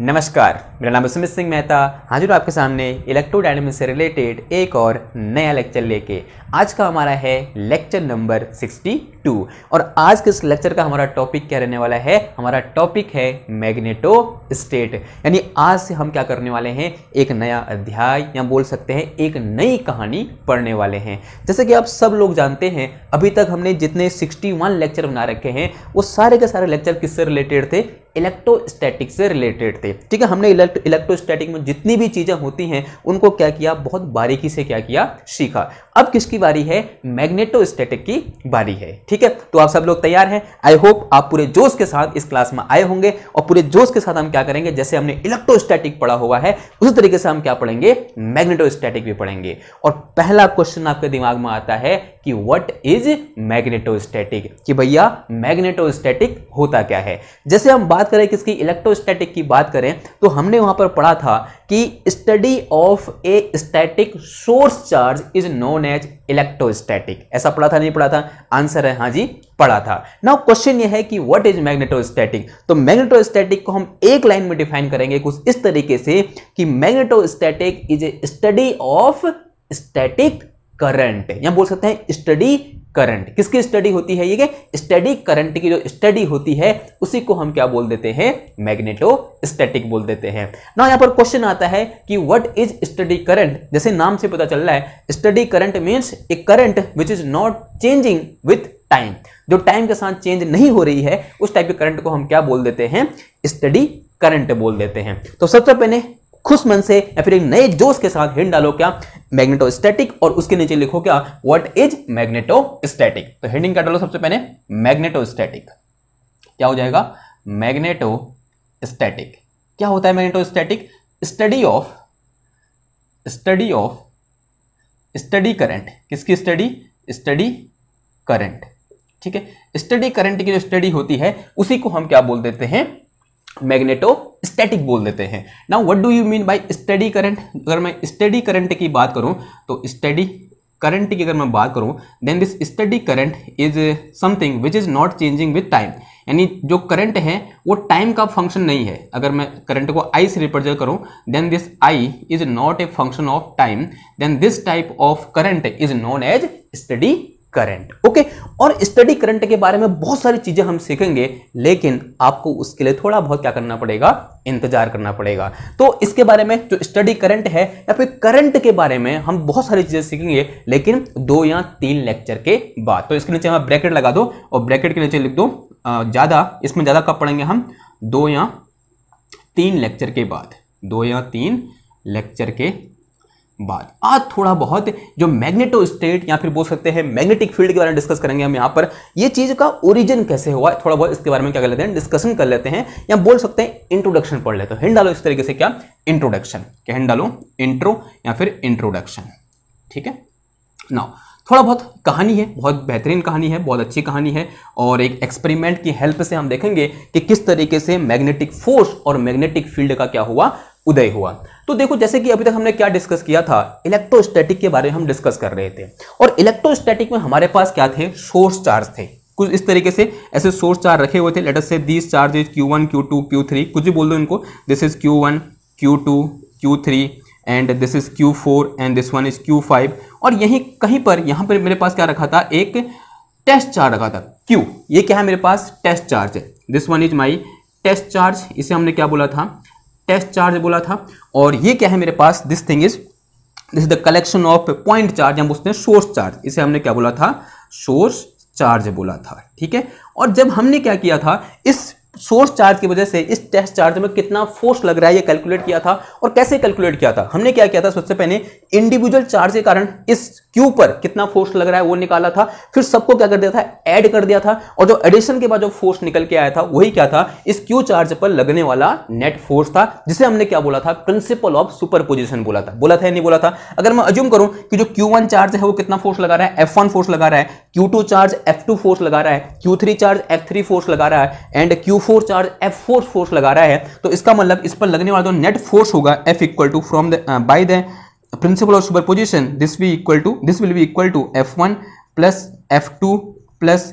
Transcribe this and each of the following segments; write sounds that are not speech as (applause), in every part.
नमस्कार मेरा नाम सुमित सिंह मेहता हाजिर आपके सामने इलेक्ट्रोडायनेमिक्स से रिलेटेड एक और नया लेक्चर लेके आज का हमारा है लेक्चर नंबर सिक्सटी टू और आज के इस लेक्चर का हमारा टॉपिक क्या रहने वाला है हमारा टॉपिक है मैग्नेटो स्टेट यानी आज से हम क्या करने वाले हैं एक नया अध्याय या बोल सकते हैं एक नई कहानी पढ़ने वाले हैं जैसे कि आप सब लोग जानते हैं अभी तक हमने जितने 61 लेक्चर बना रखे हैं वो सारे के सारे लेक्चर किससे रिलेटेड थे इलेक्ट्रोस्टैटिक से रिलेटेड थे ठीक है हमने इलेक्ट्रोस्टैटिक में जितनी भी चीज़ें होती हैं उनको क्या किया बहुत बारीकी से क्या किया सीखा अब किसकी बारी है मैग्नेटोस्टैटिक की बारी है ठीक ठीक है तो आप सब लोग तैयार हैं आई होप आप पूरे जोश के साथ इस क्लास में आए होंगे और पूरे जोश के साथ हम क्या करेंगे जैसे हमने इलेक्ट्रोस्टैटिक पढ़ा हुआ है उसी तरीके से हम क्या पढ़ेंगे मैग्नेटोस्टैटिक भी पढ़ेंगे और पहला क्वेश्चन आपके दिमाग में आता है कि व्हाट इज मैग्नेटोस्टैटिक कि भैया मैग्नेटोस्टैटिक होता क्या है जैसे हम बात करें किसकी इलेक्ट्रोस्टैटिक की बात करें तो हमने वहां पर पढ़ा था कि study of a static source charge is known as electrostatic ऐसा पढ़ा था नहीं पढ़ा था आंसर है हाँ जी पढ़ा था नाउ क्वेश्चन ये है कि व्हाट इज मैग्नेटोस्टैटिक तो मैग्नेटोस्टैटिक को हम एक लाइन में डिफाइन करेंगे कुछ इस तरीके से कि magnetostatic is a study of static current या बोल सकते हैं स्टडी करंट किसकी स्टडी होती है ये स्टडी करंट की जो स्टडी होती है उसी को हम क्या बोल देते हैं मैग्नेटो स्टैटिक बोल देते हैं ना यहाँ पर क्वेश्चन आता है कि व्हाट इज स्टडी करंट जैसे नाम से पता चल रहा है steady current means a current which is not changing with time जो टाइम के साथ चेंज नहीं हो रही है उस टाइप के करंट को हम क्या बोल देते हैं स्टडी करंट बोल देते हैं तो सबसे पहले खुश मन से या फिर एक नए जोश के साथ हिंड डालो क्या मैग्नेटो स्टैटिक और उसके नीचे लिखो क्या व्हाट इज मैग्नेटो स्टैटिक तो हिंडिंग का डालो सबसे पहले मैग्नेटो स्टैटिक क्या हो जाएगा मैग्नेटो स्टैटिक क्या होता है magneto static study of study of steady current किसकी स्टडी स्टडी करंट ठीक है स्टडी करंट की जो स्टडी होती है उसी को हम क्या बोल देते हैं मैग्नेटो स्टैटिक बोल देते हैं now what do you mean by steady current अगर मैं स्टडी करंट की बात करूं तो स्टडी करंट की अगर मैं बात करूं then this steady current is something which is not changing with time यानी जो करंट है वो टाइम का फंक्शन नहीं है अगर मैं करंट को आई से रिप्रेजेंट करूं then this I is not a function of time then this type of current is known as steady current okay और स्टडी करंट के बारे में बहुत सारी चीज़ें हम सीखेंगे लेकिन आपको उसके लिए थोड़ा बहुत क्या करना पड़ेगा इंतजार करना पड़ेगा तो इसके बारे में जो स्टडी करंट है या फिर करंट के बारे में हम बहुत सारी चीज़ें सीखेंगे लेकिन दो या तीन लेक्चर के बाद तो इसके नीचे हम ब्रैकेट लगा दो और ब्रैकेट के नीचे लिख दो ज़्यादा इसमें ज़्यादा कब पढ़ेंगे हम दो या तीन लेक्चर के बाद दो या तीन लेक्चर के बाद आज थोड़ा बहुत जो मैग्नेटो स्टेट या फिर बोल सकते हैं मैग्नेटिक फील्ड के बारे में डिस्कस करेंगे हम यहाँ पर ये चीज़ का ओरिजिन कैसे हुआ है थोड़ा बहुत इसके बारे में क्या कर लेते हैं डिस्कशन कर लेते हैं या बोल सकते हैं इंट्रोडक्शन पढ़ लेते हैं हिंड डालो इस तरीके से क्या इंट्रोडक्शन क्या हिंड डालो इंट्रो या फिर इंट्रोडक्शन ठीक है ना थोड़ा बहुत कहानी है बहुत बेहतरीन कहानी है बहुत अच्छी कहानी है और एक एक्सपेरिमेंट की हेल्प से हम देखेंगे कि किस तरीके से मैग्नेटिक फोर्स और मैग्नेटिक फील्ड का क्या हुआ उदय हुआ तो देखो जैसे कि अभी तक हमने क्या डिस्कस किया था इलेक्ट्रोस्टैटिक के बारे में हम डिस्कस कर रहे थे और इलेक्ट्रोस्टैटिक में हमारे पास क्या थे सोर्स चार्ज थे कुछ इस तरीके से ऐसे सोर्स चार्ज रखे हुए थे let's say these charge is Q one Q two Q three कुछ भी बोल दो इनको this is Q one Q two Q three and this is Q four and this one is Q five और यहीं कहीं पर यहाँ पर मेरे पास क्या रखा था एक टेस्ट चार्ज रखा था क्यू ये क्या है मेरे पास टेस्ट चार्ज है this one is my test charge इसे हमने क्या बोला था टेस्ट चार्ज बोला था और ये क्या है मेरे पास this thing is this the collection of point charge हम उसने सोर्स चार्ज इसे हमने क्या बोला था सोर्स चार्ज बोला था ठीक है और जब हमने क्या किया था इस सोर्स चार्ज की वजह से इस टेस्ट चार्ज में कितना फोर्स लग रहा है ये कैलकुलेट किया था और कैसे कैलकुलेट किया था हमने क्या किया था सबसे पहले इंडिविजुअल चार्ज के कारण इस क्यू पर कितना फोर्स लग रहा है वो निकाला था फिर सबको क्या कर दिया था ऐड कर दिया था और जो एडिशन के बाद जो फोर्स निकल के आया था वही क्या था इस क्यू चार्ज पर लगने वाला नेट फोर्स था जिसे हमने क्या बोला था प्रिंसिपल ऑफ सुपर पोजिशन बोला था बोला था या नहीं बोला था अगर मैं अज्यूम करूं कि जो वन चार्ज है वो कितना फोर्स लगा रहा है वन फोर्स लगा रहा है टू चार्ज टू फोर्स लगा रहा है थ्री चार्ज थ्री फोर्स लगा रहा है and four charge four force लगा रहा है तो इसका मतलब इस पर लगने वाला जो नेट फोर्स होगा F equal to from the by the the principle of superposition this will be equal to this will be equal to f1 plus f2 plus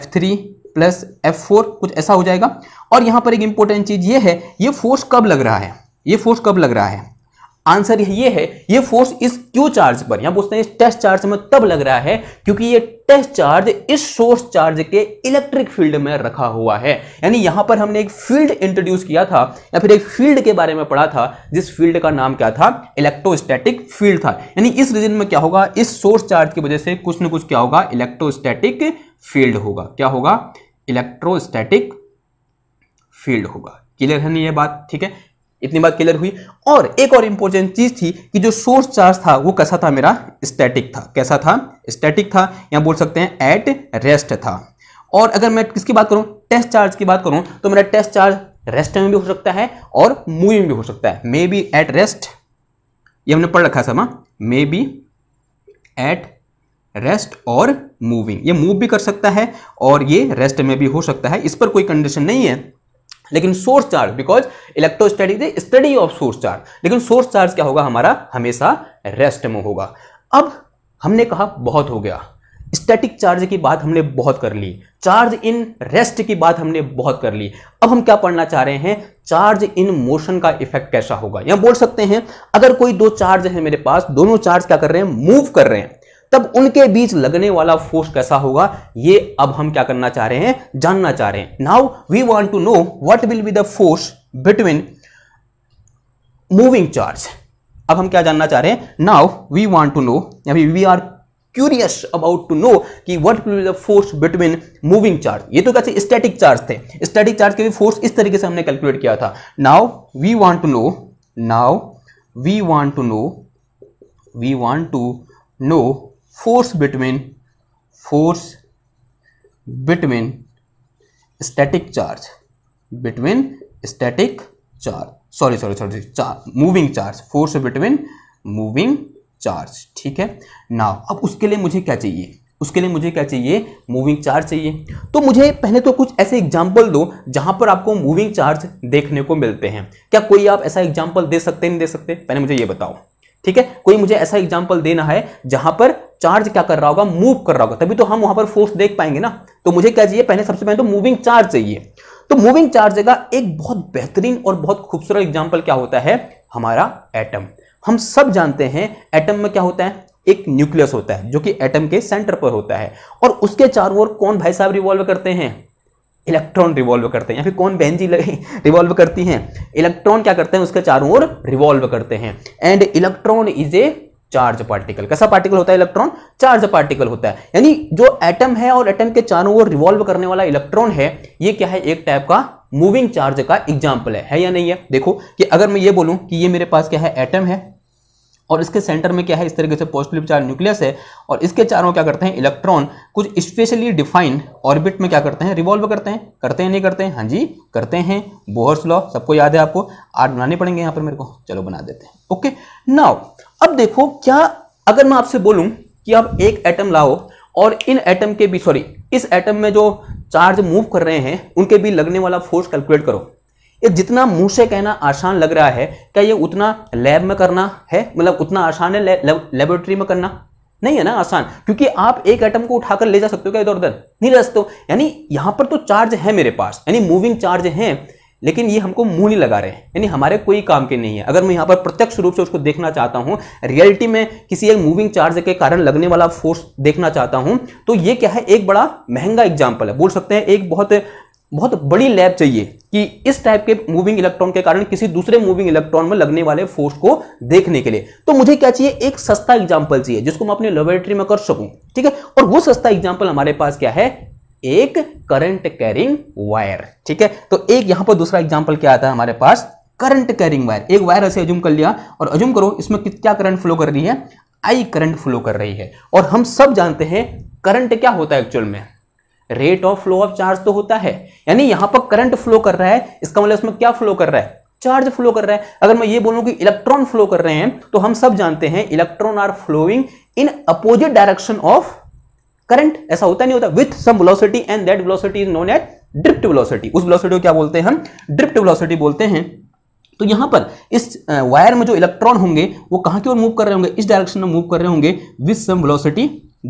f3 plus F four कुछ ऐसा हो जाएगा और यहां पर एक important चीज़ ये है ये फोर्स कब लग रहा है ये फोर्स कब लग रहा है आंसर ये है ये फोर्स इस क्यू चार्ज पर यहां पूछते हैं टेस्ट चार्ज में तब लग रहा है क्योंकि ये टेस्ट चार्ज इस सोर्स चार्ज के इलेक्ट्रिक फील्ड में रखा हुआ है यानी यहां पर हमने एक फील्ड इंट्रोड्यूस किया था या फिर एक फील्ड के बारे में पढ़ा था जिस फील्ड का नाम क्या था इलेक्ट्रोस्टैटिक फील्ड था यानी इस रीजन में क्या होगा इस सोर्स चार्ज की वजह से कुछ ना कुछ क्या होगा इलेक्ट्रोस्टैटिक फील्ड होगा क्या होगा इलेक्ट्रोस्टैटिक फील्ड होगा क्लियर है नहीं ये बात ठीक है इतनी बात क्लियर हुई और एक और इंपॉर्टेंट चीज थी कि जो सोर्स चार्ज था वो कैसा था मेरा स्टैटिक था कैसा था स्टैटिक था या बोल सकते हैं एट रेस्ट था और अगर मैं किसकी बात करूं टेस्ट चार्ज की बात करूं तो मेरा टेस्ट चार्ज रेस्ट में भी हो सकता है और मूविंग में भी हो सकता है मे बी एट रेस्ट ये हमने पढ़ रखा है समा मे बी एट रेस्ट और मूविंग ये मूव भी कर सकता है और ये रेस्ट में भी हो सकता है इस पर कोई कंडीशन नहीं है लेकिन source charge because electrostatic study of source charge लेकिन सोर्स चार्ज क्या होगा हमारा हमेशा रेस्ट में होगा अब हमने कहा बहुत हो गया स्टैटिक चार्ज की बात हमने बहुत कर ली चार्ज इन रेस्ट की बात हमने बहुत कर ली अब हम क्या पढ़ना चाह रहे हैं चार्ज इन मोशन का इफेक्ट कैसा होगा या बोल सकते हैं अगर कोई दो चार्ज है मेरे पास दोनों चार्ज क्या कर रहे हैं मूव कर रहे हैं तब उनके बीच लगने वाला फोर्स कैसा होगा ये अब हम क्या करना चाह रहे हैं जानना चाह रहे हैं now we want to know what will be the force between moving charge अब हम क्या जानना चाह रहे हैं now we want to know अभी we are curious about to know कि what will be the force between moving charge ये तो कैसे स्टैटिक चार्ज थे स्टैटिक चार्ज के भी फोर्स इस तरीके से हमने कैलकुलेट किया था now we want to know now we want to know we want to know force between force between static charge between static charge sorry sorry sorry charge moving charge force between moving charge ठीक है now अब उसके लिए मुझे क्या चाहिए उसके लिए मुझे क्या चाहिए मूविंग चार्ज चाहिए तो मुझे पहले तो कुछ ऐसे एग्जाम्पल दो जहां पर आपको मूविंग चार्ज देखने को मिलते हैं क्या कोई आप ऐसा एग्जाम्पल दे सकते नहीं दे सकते पहले मुझे ये बताओ ठीक है कोई मुझे ऐसा एग्जाम्पल देना है जहां पर चार्ज क्या कर रहा होगा मूव कर रहा होगा तभी तो हम वहां पर फोर्स देख पाएंगे ना तो मुझे क्या चाहिए पहले सबसे पहले तो मूविंग चार्ज चाहिए तो मूविंग चार्ज का एक बहुत बेहतरीन और बहुत खूबसूरत एग्जाम्पल क्या होता है हमारा एटम हम सब जानते हैं एटम में क्या होता है एक न्यूक्लियस होता है जो कि एटम के सेंटर पर होता है और उसके चारों ओर कौन भाई साहब रिवॉल्व करते हैं इलेक्ट्रॉन रिवॉल्व करते हैं या फिर कौन बहन जी रिवॉल्व करती हैं इलेक्ट्रॉन क्या करते हैं उसके चारों ओर रिवॉल्व करते हैं and electron is a charge particle कैसा पार्टिकल होता है इलेक्ट्रॉन चार्ज पार्टिकल होता है यानी जो एटम है और एटम के चारों ओर रिवॉल्व करने वाला इलेक्ट्रॉन है ये क्या है एक टाइप का मूविंग चार्ज का एग्जाम्पल है, है या नहीं है देखो कि अगर मैं ये बोलूँ कि ये मेरे पास क्या है एटम है और इसके सेंटर में क्या है इस तरीके से पॉजिटिव चार्ज न्यूक्लियस है और इसके चारों क्या करते हैं इलेक्ट्रॉन कुछ स्पेशली डिफाइंड ऑर्बिट में क्या करते हैं रिवॉल्व करते हैं करते हैं नहीं करते हैं हाँ जी करते हैं बोहर्स लॉ सबको याद है आपको आर्ट बनाने पड़ेंगे यहाँ पर मेरे को चलो बना देते हैं ओके नाउ अब देखो क्या अगर मैं आपसे बोलूं कि आप एक एटम लाओ और इन एटम के भी सॉरी इस एटम में जो चार्ज मूव कर रहे हैं उनके भी लगने वाला फोर्स कैलकुलेट करो ये जितना मुंह से कहना आसान लग रहा है क्या ये उतना लैब में करना है मतलब उतना आसान है लेबोरेटरी में करना नहीं है ना आसान क्योंकि आप एक एटम को उठाकर ले जा सकते हो क्या इधर उधर नहीं ले सकते हो यानी यहां पर तो चार्ज है मेरे पास यानी मूविंग चार्ज है लेकिन ये हमको मुंह नहीं लगा रहे हैं यानी हमारे कोई काम के नहीं है अगर मैं यहाँ पर प्रत्यक्ष रूप से उसको देखना चाहता हूँ रियलिटी में किसी एक मूविंग चार्ज के कारण लगने वाला फोर्स देखना चाहता हूँ तो ये क्या है एक बड़ा महंगा एग्जाम्पल है बोल सकते हैं एक बहुत बहुत बड़ी लैब चाहिए कि इस टाइप के मूविंग इलेक्ट्रॉन के कारण किसी दूसरे मूविंग इलेक्ट्रॉन में लगने वाले फोर्स को देखने के लिए तो मुझे क्या चाहिए एक सस्ता एग्जाम्पल चाहिए जिसको मैं अपने लेबोरेटरी में कर सकूं ठीक है और वो सस्ता एग्जाम्पल हमारे पास क्या है एक करंट कैरिंग वायर ठीक है तो एक यहां पर दूसरा एग्जाम्पल क्या आता है हमारे पास करंट कैरिंग वायर एक वायर ऐसे अजूम कर लिया और अजूम करो इसमें क्या करंट फ्लो कर रही है आई करंट फ्लो कर रही है और हम सब जानते हैं करंट क्या होता है एक्चुअल में rate of flow of charge तो होता है यानी यहां पर करंट फ्लो कर रहा है इसका मतलब इसमें क्या फ्लो कर रहा है चार्ज फ्लो कर रहा है अगर मैं ये बोलूं कि इलेक्ट्रॉन फ्लो कर रहे हैं तो हम सब जानते हैं electron are flowing in opposite direction of current ऐसा होता नहीं होता with some velocity and that velocity is known at drift velocity उस वेलोसिटी को क्या बोलते हैं हम ड्रिफ्ट वेलोसिटी बोलते हैं तो यहां पर इस वायर में जो इलेक्ट्रॉन होंगे वो कहां की ओर मूव कर रहे होंगे इस डायरेक्शन में मूव कर रहे होंगे with some velocity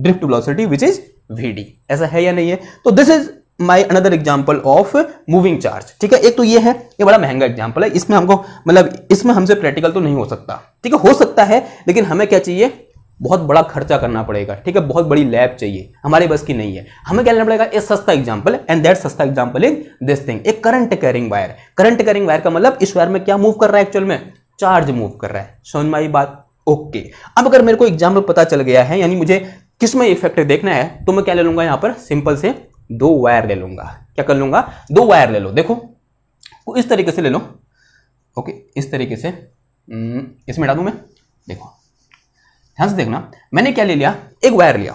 drift velocity which is V D ऐसा है या नहीं है तो this is my another example of moving charge ठीक है एक तो ये है ये बड़ा महंगा एग्जाम्पल है इसमें हमको मतलब इसमें हमसे प्रैक्टिकल तो नहीं हो सकता ठीक है हो सकता है लेकिन हमें क्या चाहिए बहुत बड़ा खर्चा करना पड़ेगा ठीक है बहुत बड़ी लैब चाहिए हमारे बस की नहीं है हमें क्या लेना पड़ेगा ए सस्ता एग्जाम्पल एंड दैट सस्ता एग्जाम्पल इज दिस थिंग एक current carrying wire current carrying wire का मतलब इस वायर में क्या मूव कर रहा है एक्चुअल में चार्ज मूव कर रहा है सोन माई बात ओके okay. अब अगर मेरे को एग्जाम्पल पता चल गया है यानी मुझे किसमें इफेक्ट देखना है तो मैं क्या ले लूंगा यहाँ पर सिंपल से दो वायर ले लूंगा क्या कर लूंगा दो वायर ले लो देखो इस तरीके से ले लो ओके okay, इस तरीके से हम्म, इसमें डालू मैं देखो ध्यान से देखना मैंने क्या ले लिया एक वायर लिया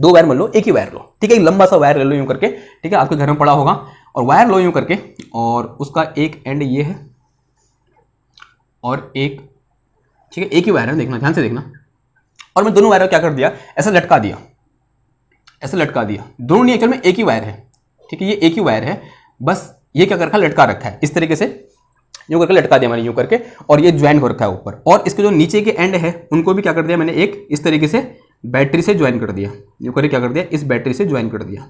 दो वायर मान लो एक ही वायर लो ठीक है एक लंबा सा वायर ले लो यूँ करके ठीक है आपके घर में पड़ा होगा और वायर लो यूँ करके और उसका एक एंड ये है और एक ठीक है एक ही वायर है देखना ध्यान से देखना और मैं दोनों वायर क्या कर दिया ऐसा लटका दिया ऐसा लटका दिया दोनों नहीं एक्चुअल में एक ही वायर है ठीक है ये एक ही वायर है बस ये क्या कर रखा लटका रखा है इस तरीके से यूँ करके लटका दिया मैंने यूँ करके और ये ज्वाइन हो रखा है ऊपर और इसके जो नीचे के एंड है उनको भी क्या कर दिया मैंने एक इस तरीके से बैटरी से ज्वाइन कर दिया यूँ करके क्या कर दिया इस बैटरी से ज्वाइन कर दिया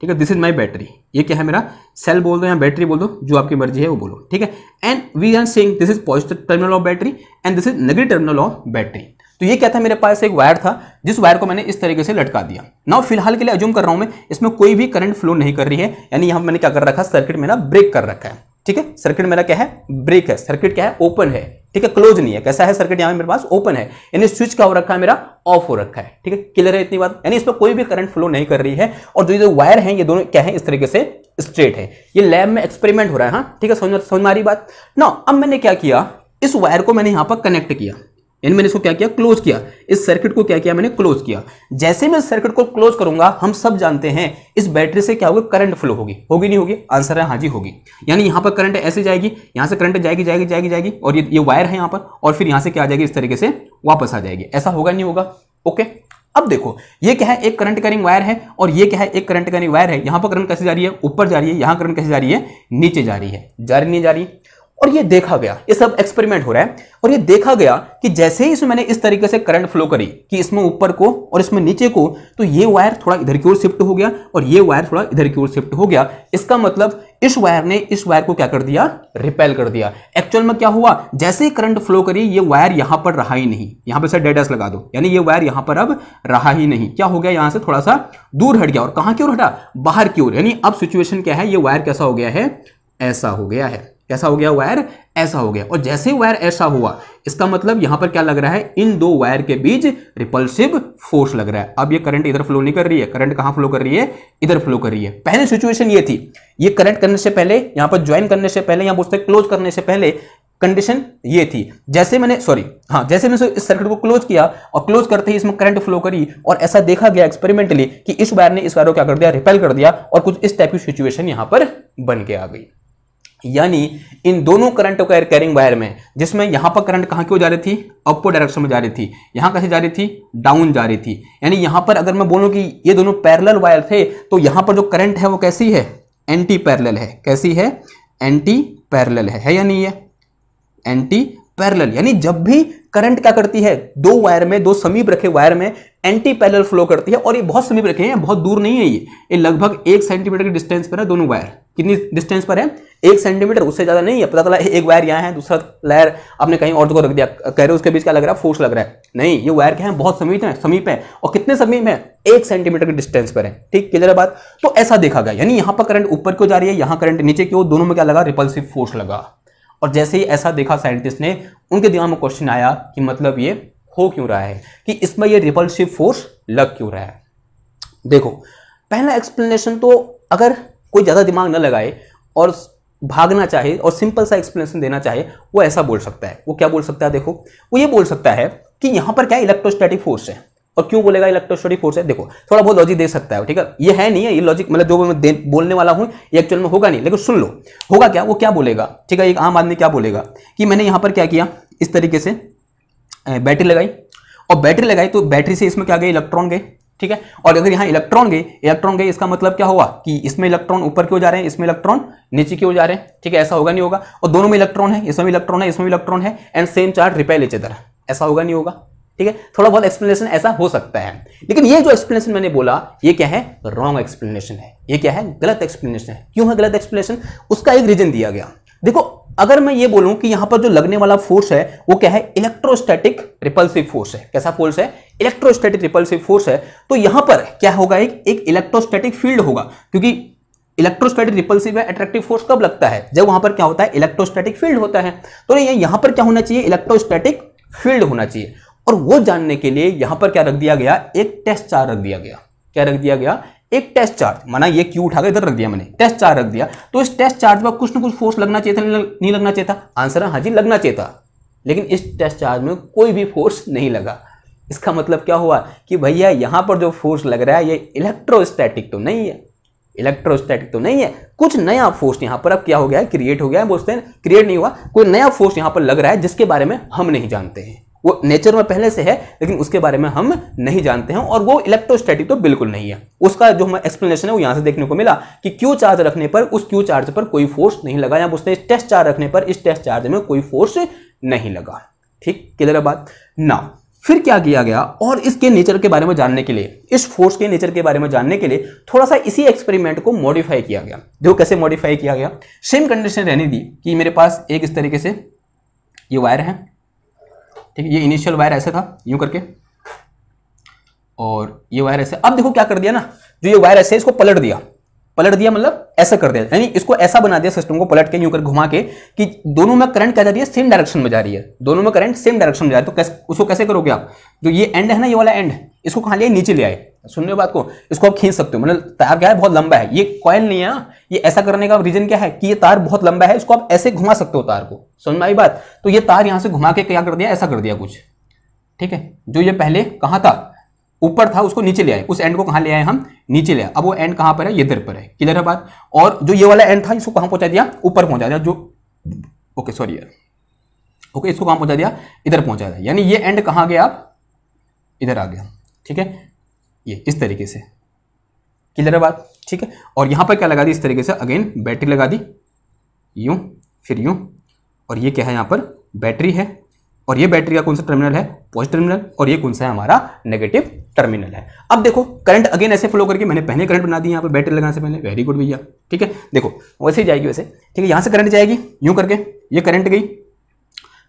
ठीक है दिस इज माई बैटरी ये क्या है मेरा सेल बोल दो या बैटरी बोल दो जो आपकी मर्जी है वो बोलो ठीक है and we are saying this is positive terminal of battery and this is negative terminal of battery तो ये क्या था मेरे पास एक वायर था जिस वायर को मैंने इस तरीके से लटका दिया नाउ फिलहाल के लिए अजूम कर रहा हूं मैं इसमें कोई भी करंट फ्लो नहीं कर रही है यानी यहां मैंने क्या कर रखा सर्किट मेरा ब्रेक कर रखा है ठीक है सर्किट मेरा क्या है ब्रेक है सर्किट क्या है ओपन है ठीक है क्लोज नहीं है कैसा है सर्किट यहाँ मेरे पास ओपन है यानी स्विच क्या हो रखा है मेरा ऑफ हो रखा है ठीक है क्लियर है इतनी बात यानी इसमें कोई भी करंट फ्लो नहीं कर रही है और जो जो वायर है ये दोनों क्या है इस तरीके से स्ट्रेट है ये लैब में एक्सपेरिमेंट हो रहा है हाँ ठीक है समझ मारी बात ना अब मैंने क्या किया इस वायर को मैंने यहाँ पर कनेक्ट किया यानी मैंने इसको क्या किया क्लोज किया इस सर्किट को क्या किया मैंने क्लोज किया जैसे मैं सर्किट को क्लोज करूंगा हम सब जानते हैं इस बैटरी से क्या होगा करंट फ्लो होगी होगी नहीं होगी आंसर है हाँ जी होगी यानी यहाँ पर करंट ऐसे जाएगी यहाँ से करंट जाएगी जाएगी जाएगी जाएगी और ये ये वायर है यहाँ पर और फिर यहाँ से क्या आ जाएगी इस तरीके से वापस आ जाएगी ऐसा होगा नहीं होगा ओके अब देखो ये क्या है एक करंट कैरिंग वायर है और ये क्या है एक करंट कैरिंग वायर है यहाँ पर करंट कैसे जा रही है ऊपर जा रही है यहाँ करंट कैसे जा रही है नीचे जा रही है जा रही नहीं जा रही और ये देखा गया ये सब एक्सपेरिमेंट हो रहा है और ये देखा गया कि जैसे ही इसमें मैंने इस तरीके से करंट फ्लो करी कि इसमें ऊपर को और इसमें नीचे को तो ये वायर थोड़ा इधर की ओर शिफ्ट हो गया और ये वायर थोड़ा इधर की ओर शिफ्ट हो गया इसका मतलब इस वायर ने इस वायर को क्या कर दिया रिपेल कर दिया एक्चुअल में क्या हुआ जैसे ही करंट फ्लो करी ये वायर यहां पर रहा ही नहीं यहां पर सर डेडस लगा दो यानी ये वायर यहां पर अब रहा ही नहीं क्या हो गया यहां से थोड़ा सा दूर हट गया और कहां की ओर हटा बाहर की ओर यानी अब सिचुएशन क्या है ये वायर कैसा हो गया है ऐसा हो गया है कैसा हो गया वायर ऐसा हो गया और जैसे वायर ऐसा हुआ इसका मतलब यहां पर क्या लग रहा है इन दो वायर के बीच रिपल्सिव फोर्स लग रहा है अब ये करंट इधर फ्लो नहीं कर रही है करंट कहां फ्लो कर रही है इधर फ्लो कर रही है पहले सिचुएशन ये थी ये करंट करने से पहले यहां पर ज्वाइन करने से पहले यहां पूछते क्लोज करने से पहले कंडीशन ये थी जैसे मैंने सॉरी हाँ जैसे मैंने इस सर्किट को क्लोज किया और क्लोज करते ही इसमें करंट फ्लो करी और ऐसा देखा गया एक्सपेरिमेंटली कि इस वायर ने इस वायर को क्या कर दिया रिपेल कर दिया और कुछ इस टाइप की सिचुएशन यहां पर बन के आ गई यानी इन दोनों करंट को कैरिंग वायर में जिसमें यहां पर करंट कहां की जा रही थी अपवर्ड डायरेक्शन में जा रही थी यहां कैसे जा रही थी डाउन जा रही थी यानी यहां पर अगर मैं बोलूं कि ये दोनों पैरेलल वायर थे तो यहां पर जो करंट है वो कैसी है एंटी पैरेलल है कैसी है एंटी पैरेलल है, है या नहीं है एंटी पैरेलल यानी जब भी करंट क्या करती है दो वायर में दो समीप रखे वायर में एंटी पैरेलल फ्लो करती है और ये बहुत समीप रखे हैं बहुत दूर नहीं है ये ये लगभग एक सेंटीमीटर के डिस्टेंस पर है दोनों वायर कितनी डिस्टेंस पर है एक सेंटीमीटर उससे ज़्यादा नहीं है पता चला (laughs) एक वायर यहाँ है दूसरा लायर आपने कहीं और तो को रख दिया कह रहे हो उसके बीच क्या लग रहा है फोर्स लग रहा है नहीं ये वायर क्या है बहुत समीप है समीप है और कितने समीप है एक सेंटीमीटर के डिस्टेंस पर है ठीक क्लियर है बात तो ऐसा देखा गया यानी यहाँ पर करंट ऊपर क्यों जा रही है यहाँ करंट नीचे क्यों दोनों में क्या लगा रिपल्सिव फोर्स लगा और जैसे ही ऐसा देखा साइंटिस्ट ने उनके दिमाग में क्वेश्चन आया कि मतलब ये हो क्यों रहा है कि इसमें ये रिपल्सिव फोर्स लग क्यों रहा है देखो पहला एक्सप्लेनेशन तो अगर कोई ज़्यादा दिमाग न लगाए और भागना चाहे और सिंपल सा एक्सप्लेनेशन देना चाहे वो ऐसा बोल सकता है वो क्या बोल सकता है देखो वो ये बोल सकता है कि यहाँ पर क्या इलेक्ट्रोस्टैटिक फोर्स है और क्यों बोलेगा इलेक्ट्रोस्टैटिक फोर्स है देखो थोड़ा बहुत लॉजिक दे सकता है ठीक है ये है नहीं है ये लॉजिक मतलब जो मैं बोलने वाला हूँ ये एक्चुअल में होगा नहीं लेकिन सुन लो होगा क्या वो क्या बोलेगा ठीक है एक आम आदमी क्या बोलेगा कि मैंने यहाँ पर क्या किया इस तरीके से बैटरी लगाई और बैटरी लगाई तो बैटरी से इसमें क्या गए इलेक्ट्रॉन गए ठीक है और अगर यहाँ इलेक्ट्रॉन गए इलेक्ट्रॉन गए इसका मतलब क्या हुआ कि इसमें इलेक्ट्रॉन ऊपर क्यों जा रहे हैं इसमें इलेक्ट्रॉन नीचे क्यों जा रहे हैं ठीक है ऐसा होगा नहीं होगा और दोनों में इलेक्ट्रॉन है इसमें इलेक्ट्रॉन है इसमें इलेक्ट्रॉन है and same charge repel each ऐसा होगा नहीं होगा ठीक है थोड़ा बहुत एक्सप्लेनेशन ऐसा हो सकता है लेकिन ये जो एक्सप्लेनेशन मैंने बोला ये क्या है रॉन्ग एक्सप्लेनेशन है ये क्या है गलत एक्सप्लेनेशन है क्यों है गलत एक्सप्लेनेशन उसका एक रीजन दिया गया देखो अगर मैं ये बोलूं कि यहां पर जो लगने वाला फोर्स है वो क्या है इलेक्ट्रोस्टैटिक रिपल्सिव फोर्स है कैसा फोर्स है इलेक्ट्रोस्टैटिक रिपल्सिव फोर्स है तो यहां पर क्या होगा एक एक इलेक्ट्रोस्टैटिक फील्ड होगा क्योंकि इलेक्ट्रोस्टैटिक रिपल्सिव है अट्रैक्टिव फोर्स कब लगता है जब वहां पर क्या होता है इलेक्ट्रोस्टैटिक फील्ड होता है तो यहां पर क्या होना चाहिए इलेक्ट्रोस्टैटिक फील्ड होना चाहिए और वो जानने के लिए यहां पर क्या रख दिया गया एक टेस्ट चार्ज रख दिया गया क्या रख दिया गया एक टेस्ट चार्ज माना ये क्यू उठाकर इधर रख दिया मैंने टेस्ट चार्ज रख दिया तो इस टेस्ट चार्ज पर कुछ ना कुछ फोर्स लगना चाहिए था नहीं लगना चाहिए था आंसर है हाँ जी लगना चाहिए था लेकिन इस टेस्ट चार्ज में कोई भी फोर्स नहीं लगा इसका मतलब क्या हुआ कि भैया यहां पर जो फोर्स लग रहा है ये इलेक्ट्रोस्टैटिक तो नहीं है इलेक्ट्रोस्टैटिक तो नहीं है कुछ नया फोर्स यहां पर अब क्या हो गया है क्रिएट हो गया है बोलते हैं क्रिएट नहीं हुआ कोई नया फोर्स यहां पर लग रहा है जिसके बारे में हम नहीं जानते हैं वो नेचर में पहले से है लेकिन उसके बारे में हम नहीं जानते हैं और वो इलेक्ट्रोस्टैटिक तो बिल्कुल नहीं है उसका जो हमें एक्सप्लेनेशन है वो यहाँ से देखने को मिला कि क्यू चार्ज रखने पर उस क्यू चार्ज पर कोई फोर्स नहीं लगा या उसने टेस्ट चार्ज रखने पर इस टेस्ट चार्ज में कोई फोर्स नहीं लगा ठीक क्लियर है बात ना फिर क्या किया गया और इसके नेचर के बारे में जानने के लिए इस फोर्स के नेचर के बारे में जानने के लिए थोड़ा सा इसी एक्सपेरिमेंट को मॉडिफाई किया गया देखो कैसे मॉडिफाई किया गया सेम कंडीशन रहने दी कि मेरे पास एक इस तरीके से ये वायर है ठीक है ये इनिशियल वायर ऐसे था यूं करके और ये वायर ऐसे अब देखो क्या कर दिया ना जो ये वायर ऐसे इसको पलट दिया पलट दिया मतलब ऐसा कर दिया यानी इसको ऐसा बना दिया सिस्टम को पलट के यूं कर घुमा के कि दोनों में करंट क्या जा रही है सेम डायरेक्शन में जा रही है दोनों में करंट सेम डायरेक्शन में जा रही है तो कैसे उसको कैसे करोगे आप जो ये एंड है ना ये वाला एंड इसको कहाँ लिया नीचे ले आए सुन रहे हो बात को इसको आप खींच सकते हो मतलब तार क्या है बहुत लंबा है ये कॉयल नहीं है हाँ। ये ऐसा करने का रीजन क्या है कि ये तार बहुत लंबा है इसको आप ऐसे घुमा सकते हो तार को सुन में आई बात तो ये तार यहां से घुमा के क्या कर दिया ऐसा कर दिया कुछ ठीक है जो ये पहले कहां था ऊपर था उसको नीचे ले आए उस एंड को कहां ले आए हम नीचे ले आए अब वो एंड कहां पर है इधर पर है किधर है बात और जो ये वाला एंड था इसको कहां पहुंचा दिया ऊपर पहुंचा दिया जो ओके सॉरी यार ओके इसको कहां पहुंचा दिया इधर पहुंचा दिया यानी ये एंड कहां गया आप इधर आ गया ठीक है ये इस तरीके से क्लियर है बात ठीक है और यहाँ पर क्या लगा दी इस तरीके से अगेन बैटरी लगा दी यूँ फिर यूँ और ये क्या है यहाँ पर बैटरी है और ये बैटरी का कौन सा टर्मिनल है पॉजिटिव टर्मिनल और ये कौन सा है हमारा नेगेटिव टर्मिनल है अब देखो करंट अगेन ऐसे फ्लो करके मैंने पहले करंट बना दी यहाँ पर बैटरी लगाने से पहले वेरी गुड भैया ठीक है देखो वैसे ही जाएगी वैसे ठीक है यहाँ से करंट जाएगी यूँ करके ये करंट गई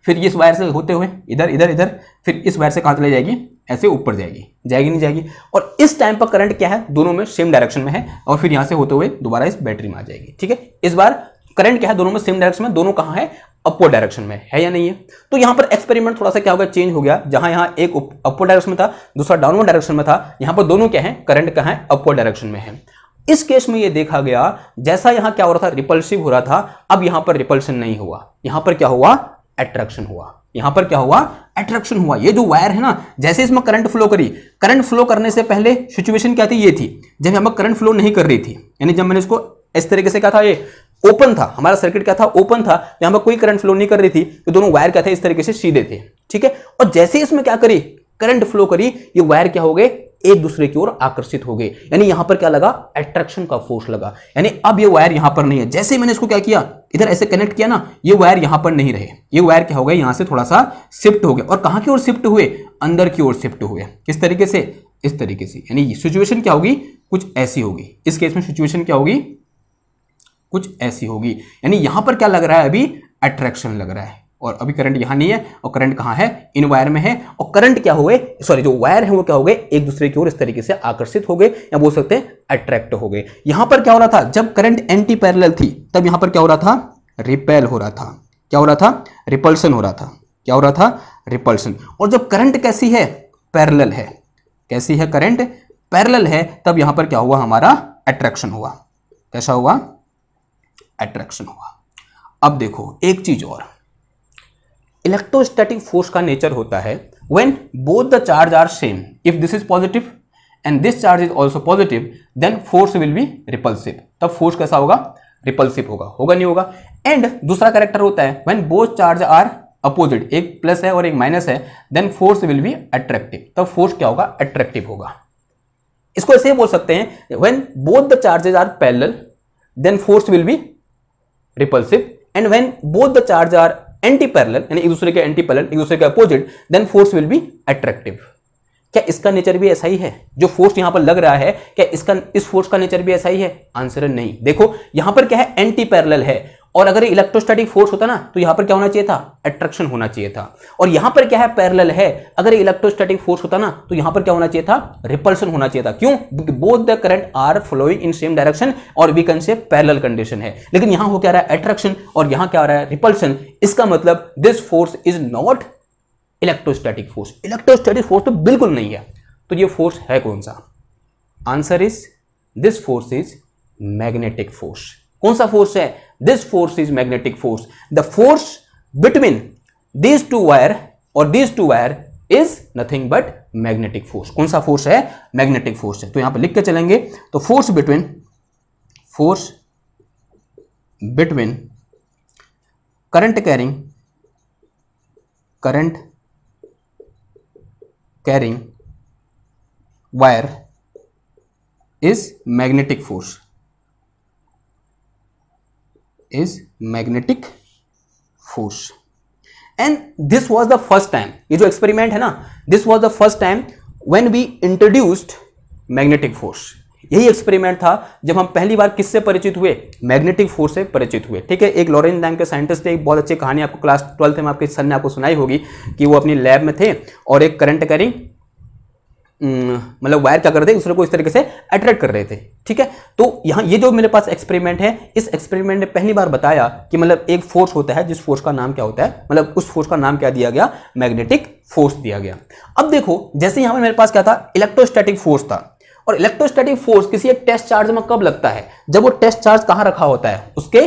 फिर इस वायर से होते हुए इधर इधर इधर फिर इस वायर से कहाँ चले जाएगी ऐसे ऊपर जाएगी जाएगी नहीं जाएगी और इस टाइम पर करंट क्या है दोनों में सेम डायरेक्शन में है और फिर यहाँ से होते हुए दोबारा इस बैटरी में आ जाएगी ठीक है इस बार करंट क्या है दोनों में सेम डायरेक्शन में दोनों कहाँ है अपोर डायरेक्शन में है या नहीं है तो यहाँ पर एक्सपेरिमेंट थोड़ा सा क्या हो गया चेंज हो गया जहां यहाँ एक अपवर्ड डायरेक्शन में था दूसरा डाउनवर्ड डायरेक्शन में था यहाँ पर दोनों क्या है करंट कहाँ है अपोर डायरेक्शन में है इस केस में ये देखा गया जैसा यहाँ क्या हो रहा था रिपल्सिव हो रहा था अब यहां पर रिपल्सन नहीं हुआ यहां पर क्या हुआ एट्रैक्शन हुआ यहां पर क्या हुआ एट्रैक्शन हुआ ये जो वायर है ना जैसे इसमें करंट फ्लो करी करंट फ्लो करने से पहले सिचुएशन क्या थी ये थी जब हम करंट फ्लो नहीं कर रही थी यानी जब मैंने इसको इस तरीके से क्या था ये ओपन था हमारा सर्किट क्या था ओपन था तो यहां पर कोई करंट फ्लो नहीं कर रही थी तो दोनों वायर क्या थे इस तरीके से सीधे थे ठीक है और जैसे इसमें क्या करी करंट फ्लो करी ये वायर क्या हो गए एक दूसरे की ओर आकर्षित हो गए यानी यहां पर क्या लगा अट्रैक्शन का फोर्स लगा यानी अब ये वायर यहां पर नहीं है जैसे मैंने इसको क्या किया इधर ऐसे कनेक्ट किया ना ये वायर यहां पर नहीं रहे ये वायर क्या हो गया यहां से थोड़ा सा शिफ्ट हो गया और कहां की ओर शिफ्ट हुए अंदर की ओर शिफ्ट हुए किस तरीके से इस तरीके से यानी सिचुएशन क्या होगी कुछ ऐसी होगी इस केस में सिचुएशन क्या होगी कुछ ऐसी होगी यानी यहां पर क्या लग रहा है अभी अट्रैक्शन लग रहा है और अभी करंट यहाँ नहीं है और करंट कहाँ है इन वायर में है और करंट क्या हो गए सॉरी जो वायर है वो क्या हो गए एक दूसरे की ओर इस तरीके से आकर्षित हो गए या बोल सकते हैं अट्रैक्ट हो गए यहाँ पर क्या हो रहा था जब करंट एंटी पैरल थी तब यहाँ पर क्या हो रहा था रिपेल हो रहा था क्या हो रहा था रिपल्सन हो रहा था क्या हो रहा था रिपल्सन और जब करंट कैसी है पैरल है कैसी है करंट पैरल है तब यहाँ पर क्या हुआ हमारा अट्रैक्शन हुआ कैसा हुआ अट्रैक्शन हुआ अब देखो एक चीज और इलेक्ट्रोस्टैटिक फोर्स का नेचर होता है when both the charge are same if this is positive and this charge is also positive then force will be repulsive तब फोर्स कैसा होगा रिपल्सिव होगा होगा नहीं होगा एंड दूसरा करेक्टर होता है when both charge are opposite एक प्लस है और एक माइनस है then force will be attractive तब फोर्स क्या होगा अट्रैक्टिव होगा इसको ऐसे बोल सकते हैं when both the charges are parallel then force will be repulsive and when both the charge are anti parallel यानी एक दूसरे के एंटी पैरल एक दूसरे के opposite then force will be attractive क्या इसका नेचर भी ऐसा ही है जो फोर्स यहां पर लग रहा है क्या इसका इस फोर्स का नेचर भी ऐसा ही है आंसर नहीं देखो यहां पर क्या है एंटी पैरल है और अगर इलेक्ट्रोस्टैटिक फोर्स होता ना तो यहां पर क्या होना चाहिए था अट्रैक्शन होना चाहिए था और यहां पर क्या है पैरेलल है अगर इलेक्ट्रोस्टैटिक फोर्स होता ना तो यहां पर क्या होना चाहिए था रिपल्सन होना चाहिए था क्यों both the current are flowing in same direction और we can say parallel condition है लेकिन यहां हो क्या रहा है अट्रैक्शन और यहां क्या हो रहा है रिपल्सन इसका मतलब this force is not electrostatic force electrostatic force तो बिल्कुल नहीं है तो ये फोर्स है कौन सा answer is this force is magnetic force कौन सा फोर्स है this force is magnetic force the force between these two wire और these two wire is nothing but magnetic force कौन सा force है magnetic force है तो यहां पर लिख के चलेंगे तो force between force between current carrying current carrying wire is magnetic force is magnetic force and this was the first time ये जो experiment है ना this was the first time when we introduced magnetic force यही experiment था जब हम पहली बार किससे परिचित हुए मैग्नेटिक फोर्स से परिचित हुए ठीक है एक लॉरेंस नाम के साइंटिस्ट थे एक बहुत अच्छी कहानी आपको क्लास ट्वेल्थ में आपके सर ने आपको सुनाई होगी कि वो अपनी लैब में थे और एक करंट कैरिंग हम्म, मतलब वायर क्या कर रहे थे दूसरे को इस तरीके से अट्रैक्ट कर रहे थे ठीक है तो यहाँ ये जो मेरे पास एक्सपेरिमेंट है इस एक्सपेरिमेंट ने पहली बार बताया कि मतलब एक फोर्स होता है जिस फोर्स का नाम क्या होता है मतलब उस फोर्स का नाम क्या दिया गया मैग्नेटिक फोर्स दिया गया अब देखो जैसे यहाँ पर मेरे पास क्या था इलेक्ट्रोस्टैटिक फोर्स था और इलेक्ट्रोस्टैटिक फोर्स किसी एक टेस्ट चार्ज में कब लगता है जब वो टेस्ट चार्ज कहाँ रखा होता है उसके